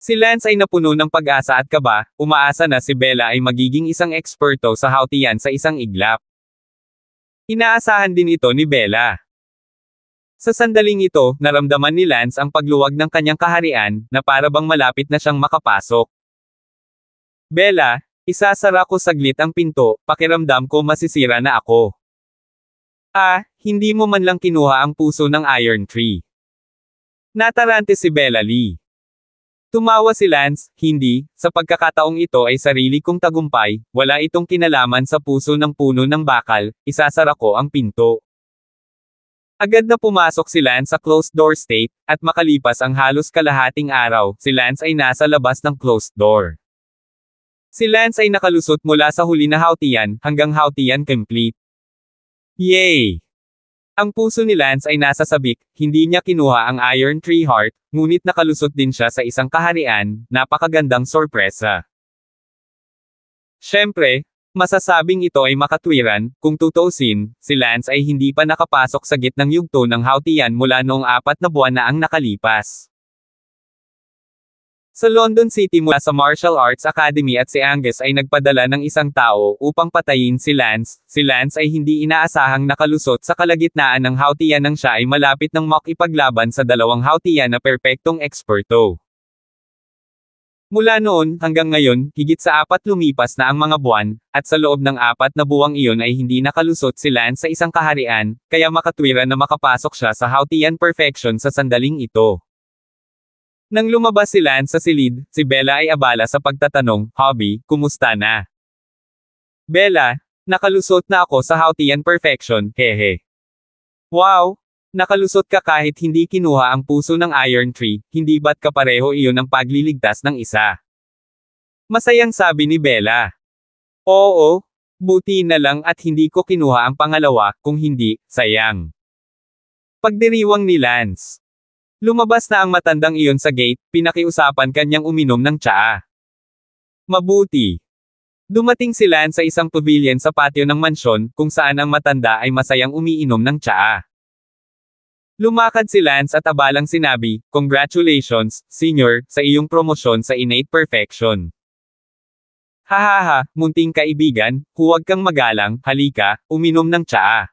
Si Lance ay napuno ng pag-asa at kaba, umaasa na si Bella ay magiging isang eksperto sa hautian sa isang iglap. Inaasahan din ito ni Bella. Sa sandaling ito, naramdaman ni Lance ang pagluwag ng kanyang kaharian, na para bang malapit na siyang makapasok. Bella, isasara ko saglit ang pinto, pakiramdam ko masisira na ako. Ah, hindi mo man lang kinuha ang puso ng Iron Tree. Natarante si Bella Lee. Tumawa si Lance, hindi, sa pagkakataong ito ay sarili kong tagumpay, wala itong kinalaman sa puso ng puno ng bakal, isasara ko ang pinto. Agad na pumasok si Lance sa closed door state, at makalipas ang halos kalahating araw, si Lance ay nasa labas ng closed door. Si Lance ay nakalusot mula sa huli na Hautian, hanggang Hautian complete. Yay! Ang puso ni Lance ay nasa sabik, hindi niya kinuha ang Iron Tree Heart, ngunit nakalusot din siya sa isang kaharian, napakagandang sorpresa. Siyempre, masasabing ito ay makatwiran, kung tutusin, si Lance ay hindi pa nakapasok sa gitnang yugto ng Hautian mula noong apat na buwan na ang nakalipas. Sa London City mula sa Martial Arts Academy at si Angus ay nagpadala ng isang tao upang patayin si Lance. Si Lance ay hindi inaasahang nakalusot sa kalagitnaan ng Hautian nang siya ay malapit ng makipaglaban sa dalawang Hautian na perpektong eksperto. Mula noon hanggang ngayon, higit sa apat lumipas na ang mga buwan, at sa loob ng apat na buwang iyon ay hindi nakalusot si Lance sa isang kaharian, kaya makatwira na makapasok siya sa Hautian Perfection sa sandaling ito. Nang lumabas si Lance sa silid, si Bella ay abala sa pagtatanong, Hobby, kumusta na? Bella, nakalusot na ako sa Hautian Perfection, hehe. Wow! Nakalusot ka kahit hindi kinuha ang puso ng Iron Tree, hindi ba't kapareho iyon ang pagliligtas ng isa? Masayang sabi ni Bella. Oo, buti na lang at hindi ko kinuha ang pangalawa, kung hindi, sayang. Pagdiriwang ni Lance. Lumabas na ang matandang iyon sa gate, pinakiusapan kanyang uminom ng tsaa. Mabuti. Dumating si Lan sa isang pavilion sa patio ng mansyon, kung saan ang matanda ay masayang umiinom ng tsaa. Lumakad si Lance at abalang sinabi, Congratulations, senior, sa iyong promosyon sa innate perfection. Hahaha, munting kaibigan, huwag kang magalang, halika, uminom ng tsaa.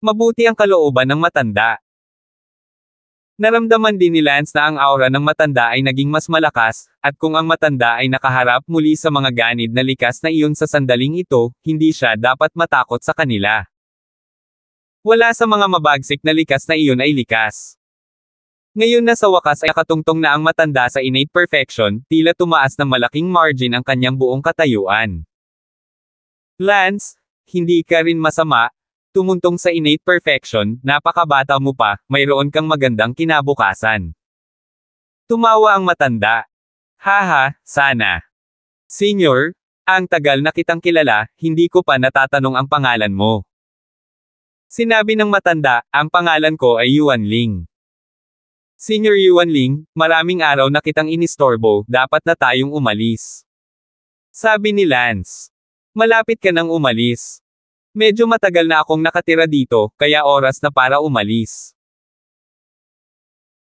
Mabuti ang kalooban ng matanda. Naramdaman din ni Lance na ang aura ng matanda ay naging mas malakas, at kung ang matanda ay nakaharap muli sa mga ganid na likas na iyon sa sandaling ito, hindi siya dapat matakot sa kanila. Wala sa mga mabagsik na likas na iyon ay likas. Ngayon na sa wakas ay katungtong na ang matanda sa innate perfection, tila tumaas ng malaking margin ang kanyang buong katayuan. Lance, hindi ka rin masama, Tumuntong sa innate perfection, napakabata mo pa, mayroon kang magandang kinabukasan. Tumawa ang matanda. Haha, sana. Senior, ang tagal na kitang kilala, hindi ko pa natatanong ang pangalan mo. Sinabi ng matanda, ang pangalan ko ay Yuan Ling. Senior Yuan Ling, maraming araw na kitang inistorbo, dapat na tayong umalis. Sabi ni Lance. Malapit ka nang umalis. Medyo matagal na akong nakatira dito, kaya oras na para umalis.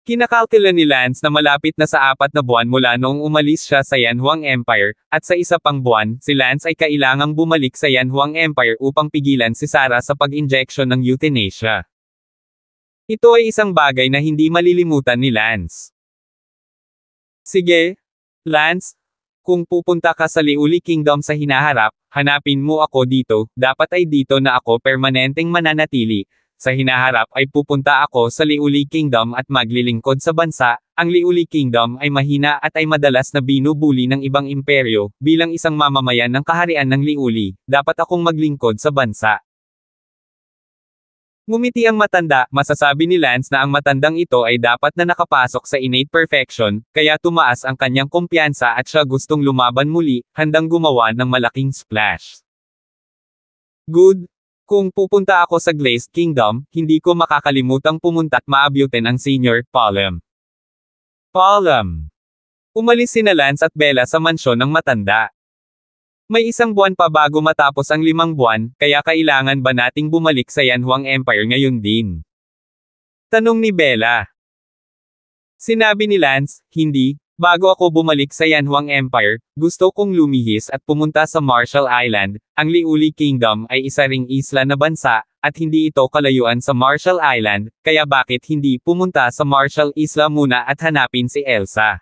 Kinakalkila ni Lance na malapit na sa apat na buwan mula noong umalis siya sa Yanhuang Empire, at sa isa pang buwan, si Lance ay kailangang bumalik sa Yanhuang Empire upang pigilan si Sara sa pag-injection ng euthanasia. Ito ay isang bagay na hindi malilimutan ni Lance. Sige, Lance, kung pupunta ka sa Liuli Kingdom sa hinaharap, hanapin mo ako dito, dapat ay dito na ako permanenteng mananatili. Sa hinaharap ay pupunta ako sa Liuli Kingdom at maglilingkod sa bansa, ang Liuli Kingdom ay mahina at ay madalas na binubuli ng ibang imperyo, bilang isang mamamayan ng kaharian ng Liuli, dapat akong maglingkod sa bansa. Ngumiti ang matanda, masasabi ni Lance na ang matandang ito ay dapat na nakapasok sa innate perfection, kaya tumaas ang kanyang kumpiyansa at siya gustong lumaban muli, handang gumawa ng malaking splash. Good, kung pupunta ako sa Glazed Kingdom, hindi ko makakalimutang pumunta at maabutin ang senior, Palem. Palem. Umalis si Lance at Bella sa mansyon ng matanda. May isang buwan pa bago matapos ang limang buwan, kaya kailangan ba nating bumalik sa Yanhuang Empire ngayon din? Tanong ni Bella. Sinabi ni Lance, hindi, bago ako bumalik sa Yanhuang Empire, gusto kong lumihis at pumunta sa Marshall Island, ang Liuli Kingdom ay isa ring isla na bansa, at hindi ito kalayuan sa Marshall Island, kaya bakit hindi pumunta sa Marshall Isla muna at hanapin si Elsa?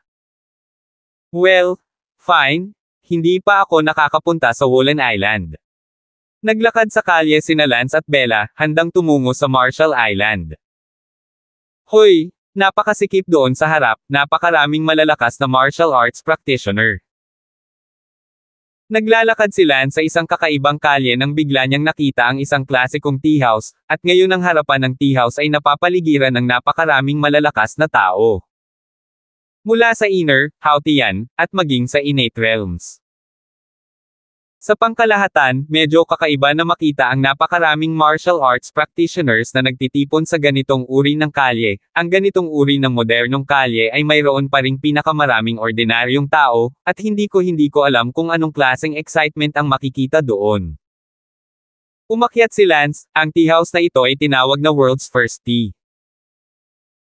Well, fine, hindi pa ako nakakapunta sa Wollen Island. Naglakad sa kalye sina Lance at Bella, handang tumungo sa Marshall Island. Hoy, napakasikip doon sa harap, napakaraming malalakas na martial arts practitioner. Naglalakad si Lance sa isang kakaibang kalye nang bigla niyang nakita ang isang klasikong tea house, at ngayon ang harapan ng tea house ay napapaligiran ng napakaraming malalakas na tao. Mula sa inner, Hautian, at maging sa innate realms. Sa pangkalahatan, medyo kakaiba na makita ang napakaraming martial arts practitioners na nagtitipon sa ganitong uri ng kalye. Ang ganitong uri ng modernong kalye ay mayroon pa ring pinakamaraming ordinaryong tao, at hindi ko hindi ko alam kung anong klaseng excitement ang makikita doon. Umakyat si Lance, ang tea house na ito ay tinawag na world's first tea.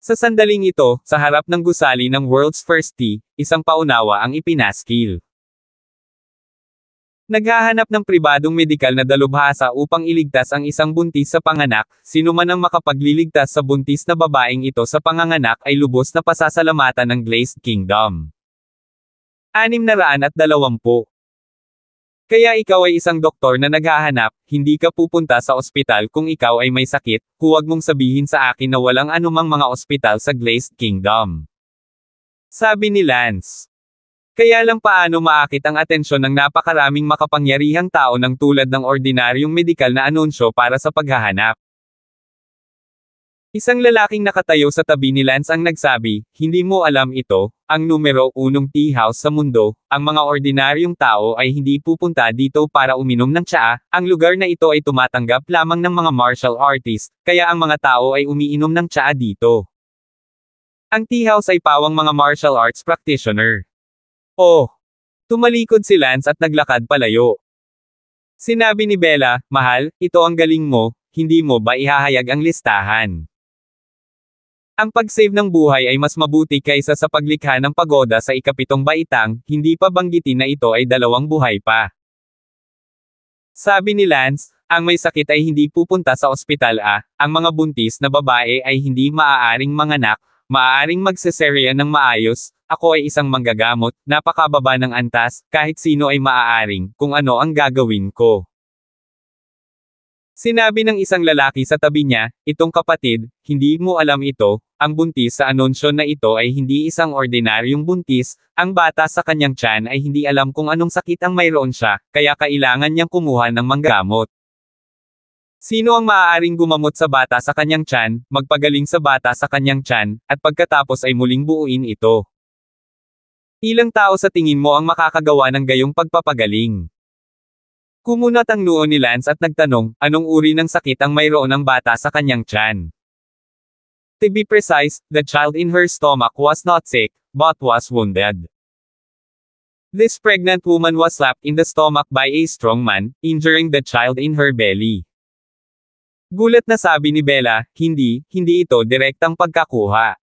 Sa sandaling ito, sa harap ng gusali ng World's First Tea, isang paunawa ang ipinaskil. Naghahanap ng pribadong medikal na dalubhasa upang iligtas ang isang buntis sa panganak, sino man ang makapagliligtas sa buntis na babaeng ito sa panganganak ay lubos na pasasalamatan ng Glazed Kingdom. 620 kaya ikaw ay isang doktor na naghahanap, hindi ka pupunta sa ospital kung ikaw ay may sakit, huwag mong sabihin sa akin na walang anumang mga ospital sa Glazed Kingdom. Sabi ni Lance. Kaya lang paano maakit ang atensyon ng napakaraming makapangyarihang tao ng tulad ng ordinaryong medical na anunsyo para sa paghahanap. Isang lalaking nakatayo sa tabi ni Lance ang nagsabi, hindi mo alam ito, ang numero unong tea house sa mundo, ang mga ordinaryong tao ay hindi pupunta dito para uminom ng tsaa, ang lugar na ito ay tumatanggap lamang ng mga martial artist, kaya ang mga tao ay umiinom ng tsaa dito. Ang tea house ay pawang mga martial arts practitioner. Oh! Tumalikod si Lance at naglakad palayo. Sinabi ni Bella, mahal, ito ang galing mo, hindi mo ba ihahayag ang listahan? Ang pag-save ng buhay ay mas mabuti kaysa sa paglikha ng pagoda sa ikapitong baitang, hindi pa banggitin na ito ay dalawang buhay pa. Sabi ni Lance, ang may sakit ay hindi pupunta sa ospital a, ah. ang mga buntis na babae ay hindi maaaring manganak, maaaring magseserya ng maayos, ako ay isang manggagamot, napakababa ng antas, kahit sino ay maaaring, kung ano ang gagawin ko. Sinabi ng isang lalaki sa tabi niya, itong kapatid, hindi mo alam ito, ang buntis sa anunsyo na ito ay hindi isang ordinaryong buntis, ang bata sa kanyang tiyan ay hindi alam kung anong sakit ang mayroon siya, kaya kailangan niyang kumuha ng manggamot. Sino ang maaaring gumamot sa bata sa kanyang tiyan, magpagaling sa bata sa kanyang tiyan, at pagkatapos ay muling buuin ito? Ilang tao sa tingin mo ang makakagawa ng gayong pagpapagaling? Kumunat ang noon ni Lance at nagtanong, anong uri ng sakit ang mayroon ng bata sa kanyang tiyan? To be precise, the child in her stomach was not sick, but was wounded. This pregnant woman was slapped in the stomach by a strong man, injuring the child in her belly. Gulat na sabi ni Bella, hindi, hindi ito direktang pagkakuha.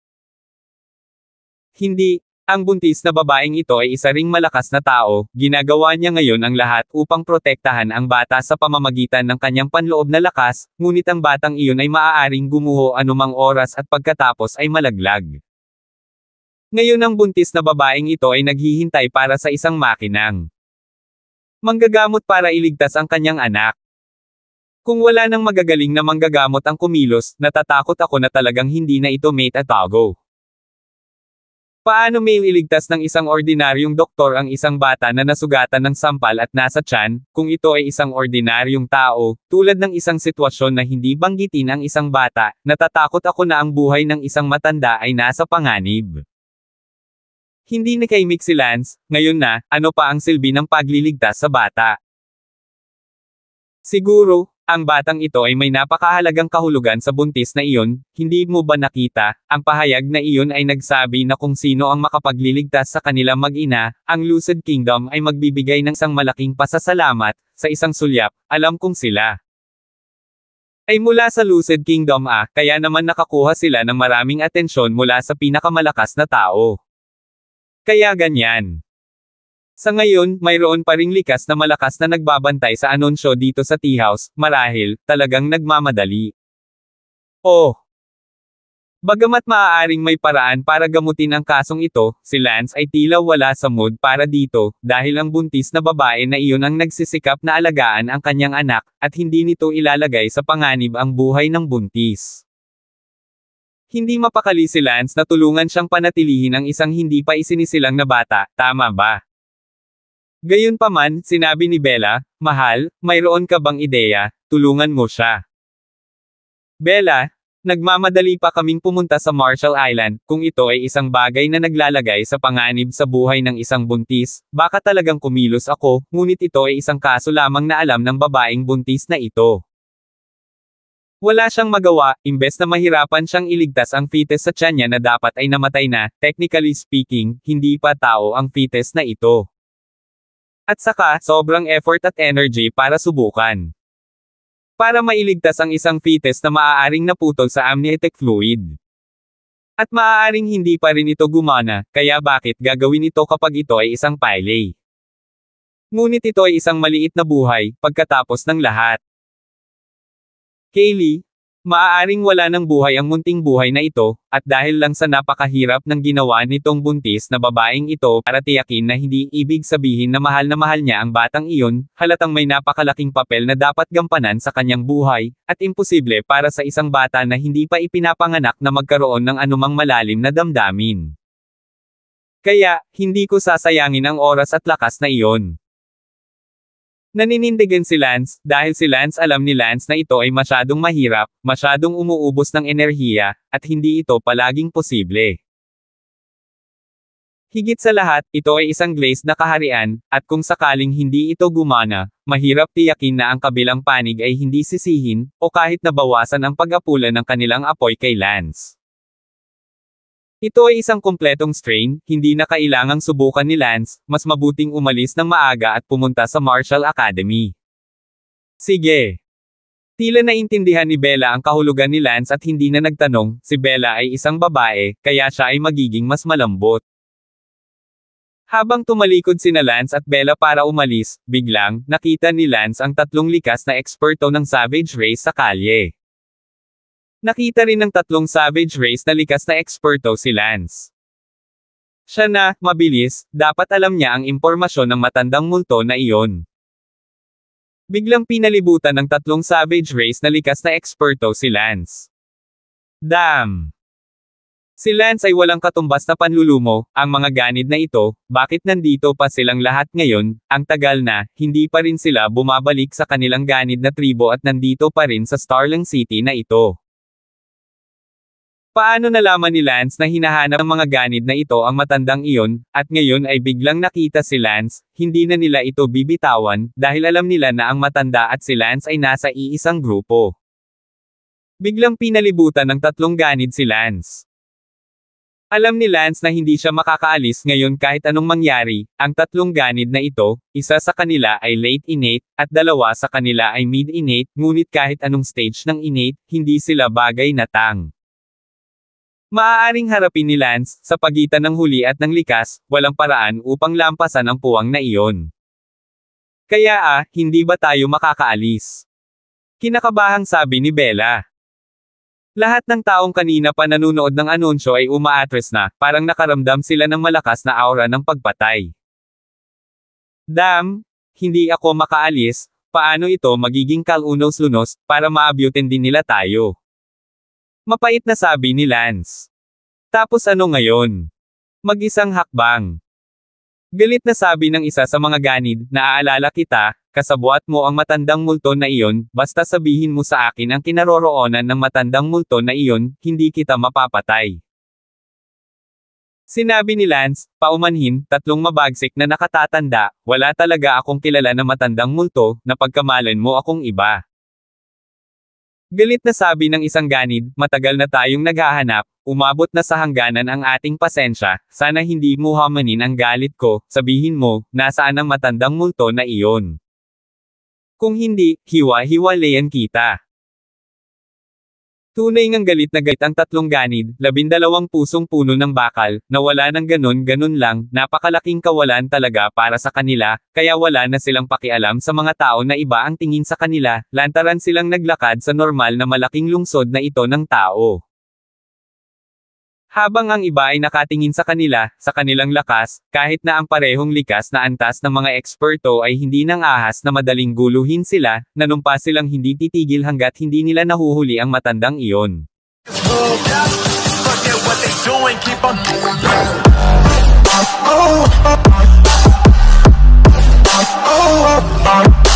Hindi, ang buntis na babaeng ito ay isa ring malakas na tao, ginagawa niya ngayon ang lahat upang protektahan ang bata sa pamamagitan ng kanyang panloob na lakas, ngunit ang batang iyon ay maaaring gumuho anumang oras at pagkatapos ay malaglag. Ngayon ang buntis na babaeng ito ay naghihintay para sa isang makinang. Manggagamot para iligtas ang kanyang anak. Kung wala nang magagaling na manggagamot ang kumilos, natatakot ako na talagang hindi na ito mate at tago. Paano may iligtas ng isang ordinaryong doktor ang isang bata na nasugatan ng sampal at nasa tiyan, kung ito ay isang ordinaryong tao, tulad ng isang sitwasyon na hindi banggitin ang isang bata, natatakot ako na ang buhay ng isang matanda ay nasa panganib. Hindi na kay Mick Lance, ngayon na, ano pa ang silbi ng pagliligtas sa bata? Siguro, ang batang ito ay may napakahalagang kahulugan sa buntis na iyon, hindi mo ba nakita, ang pahayag na iyon ay nagsabi na kung sino ang makapagliligtas sa kanila mag-ina, ang Lucid Kingdom ay magbibigay ng isang malaking pasasalamat, sa isang sulyap, alam kong sila ay mula sa Lucid Kingdom ah, kaya naman nakakuha sila ng maraming atensyon mula sa pinakamalakas na tao. Kaya ganyan. Sa ngayon, mayroon pa ring likas na malakas na nagbabantay sa anunsyo dito sa tea house, marahil, talagang nagmamadali. Oh! Bagamat maaaring may paraan para gamutin ang kasong ito, si Lance ay tila wala sa mood para dito, dahil ang buntis na babae na iyon ang nagsisikap na alagaan ang kanyang anak, at hindi nito ilalagay sa panganib ang buhay ng buntis. Hindi mapakali si Lance na tulungan siyang panatilihin ang isang hindi pa isinisilang na bata, tama ba? Gayunpaman, sinabi ni Bella, Mahal, mayroon ka bang ideya, tulungan mo siya. Bella, nagmamadali pa kaming pumunta sa Marshall Island, kung ito ay isang bagay na naglalagay sa panganib sa buhay ng isang buntis, baka talagang kumilos ako, ngunit ito ay isang kaso lamang na alam ng babaeng buntis na ito. Wala siyang magawa, imbes na mahirapan siyang iligtas ang fetus sa tiyan niya na dapat ay namatay na, technically speaking, hindi pa tao ang fetus na ito. At saka, sobrang effort at energy para subukan. Para mailigtas ang isang fetus na maaaring naputol sa amniotic fluid. At maaaring hindi pa rin ito gumana, kaya bakit gagawin ito kapag ito ay isang pilay? Ngunit ito ay isang maliit na buhay, pagkatapos ng lahat. Kaylee, Maaaring wala ng buhay ang munting buhay na ito, at dahil lang sa napakahirap ng ginawa nitong buntis na babaeng ito para tiyakin na hindi ibig sabihin na mahal na mahal niya ang batang iyon, halatang may napakalaking papel na dapat gampanan sa kanyang buhay, at imposible para sa isang bata na hindi pa ipinapanganak na magkaroon ng anumang malalim na damdamin. Kaya, hindi ko sasayangin ang oras at lakas na iyon. Naninindigan si Lance, dahil si Lance alam ni Lance na ito ay masyadong mahirap, masyadong umuubos ng enerhiya, at hindi ito palaging posible. Higit sa lahat, ito ay isang glazed na kaharian, at kung sakaling hindi ito gumana, mahirap tiyakin na ang kabilang panig ay hindi sisihin, o kahit nabawasan ang pag-apula ng kanilang apoy kay Lance. Ito ay isang kumpletong strain, hindi na kailangang subukan ni Lance, mas mabuting umalis ng maaga at pumunta sa Martial Academy. Sige. Tila naintindihan ni Bella ang kahulugan ni Lance at hindi na nagtanong, si Bella ay isang babae, kaya siya ay magiging mas malambot. Habang tumalikod sina Lance at Bella para umalis, biglang, nakita ni Lance ang tatlong likas na eksperto ng Savage Race sa kalye. Nakita rin ng tatlong Savage Race na likas na eksperto si Lance. Siya na, mabilis, dapat alam niya ang impormasyon ng matandang multo na iyon. Biglang pinalibutan ng tatlong Savage Race na likas na eksperto si Lance. Damn! Si Lance ay walang katumbas na panlulumo, ang mga ganid na ito, bakit nandito pa silang lahat ngayon, ang tagal na, hindi pa rin sila bumabalik sa kanilang ganid na tribo at nandito pa rin sa Starling City na ito. Paano nalaman ni Lance na hinahanap ng mga ganid na ito ang matandang iyon, at ngayon ay biglang nakita si Lance, hindi na nila ito bibitawan, dahil alam nila na ang matanda at si Lance ay nasa iisang grupo. Biglang pinalibutan ng tatlong ganid si Lance. Alam ni Lance na hindi siya makakaalis ngayon kahit anong mangyari, ang tatlong ganid na ito, isa sa kanila ay late innate, at dalawa sa kanila ay mid innate, ngunit kahit anong stage ng innate, hindi sila bagay na tang. Maaaring harapin ni Lance, sa pagitan ng huli at ng likas, walang paraan upang lampasan ang puwang na iyon. Kaya ah, hindi ba tayo makakaalis? Kinakabahang sabi ni Bella. Lahat ng taong kanina pa nanonood ng anunsyo ay umaatres na, parang nakaramdam sila ng malakas na aura ng pagpatay. Dam, hindi ako makaalis, paano ito magiging kalunos-lunos, para maabyutin din nila tayo. Mapait na sabi ni Lance. Tapos ano ngayon? Mag-isang hakbang. Galit na sabi ng isa sa mga ganid, naaalala kita, kasabuat mo ang matandang multo na iyon, basta sabihin mo sa akin ang kinaroroonan ng matandang multo na iyon, hindi kita mapapatay. Sinabi ni Lance, paumanhin, tatlong mabagsik na nakatatanda, wala talaga akong kilala na matandang multo, na pagkamalan mo akong iba. Galit na sabi ng isang ganid, matagal na tayong naghahanap, umabot na sa hangganan ang ating pasensya, sana hindi mo hamanin ang galit ko, sabihin mo, nasaan ang matandang multo na iyon. Kung hindi, hiwa-hiwalayan kita. Tunay ngang galit na gait ang tatlong ganid, labindalawang pusong puno ng bakal, na wala ng ganun-ganun lang, napakalaking kawalan talaga para sa kanila, kaya wala na silang pakialam sa mga tao na iba ang tingin sa kanila, lantaran silang naglakad sa normal na malaking lungsod na ito ng tao. Habang ang iba ay nakatingin sa kanila, sa kanilang lakas, kahit na ang parehong likas na antas ng mga eksperto ay hindi nang ahas na madaling guluhin sila, nanumpa silang hindi titigil hanggat hindi nila nahuhuli ang matandang iyon. Oh,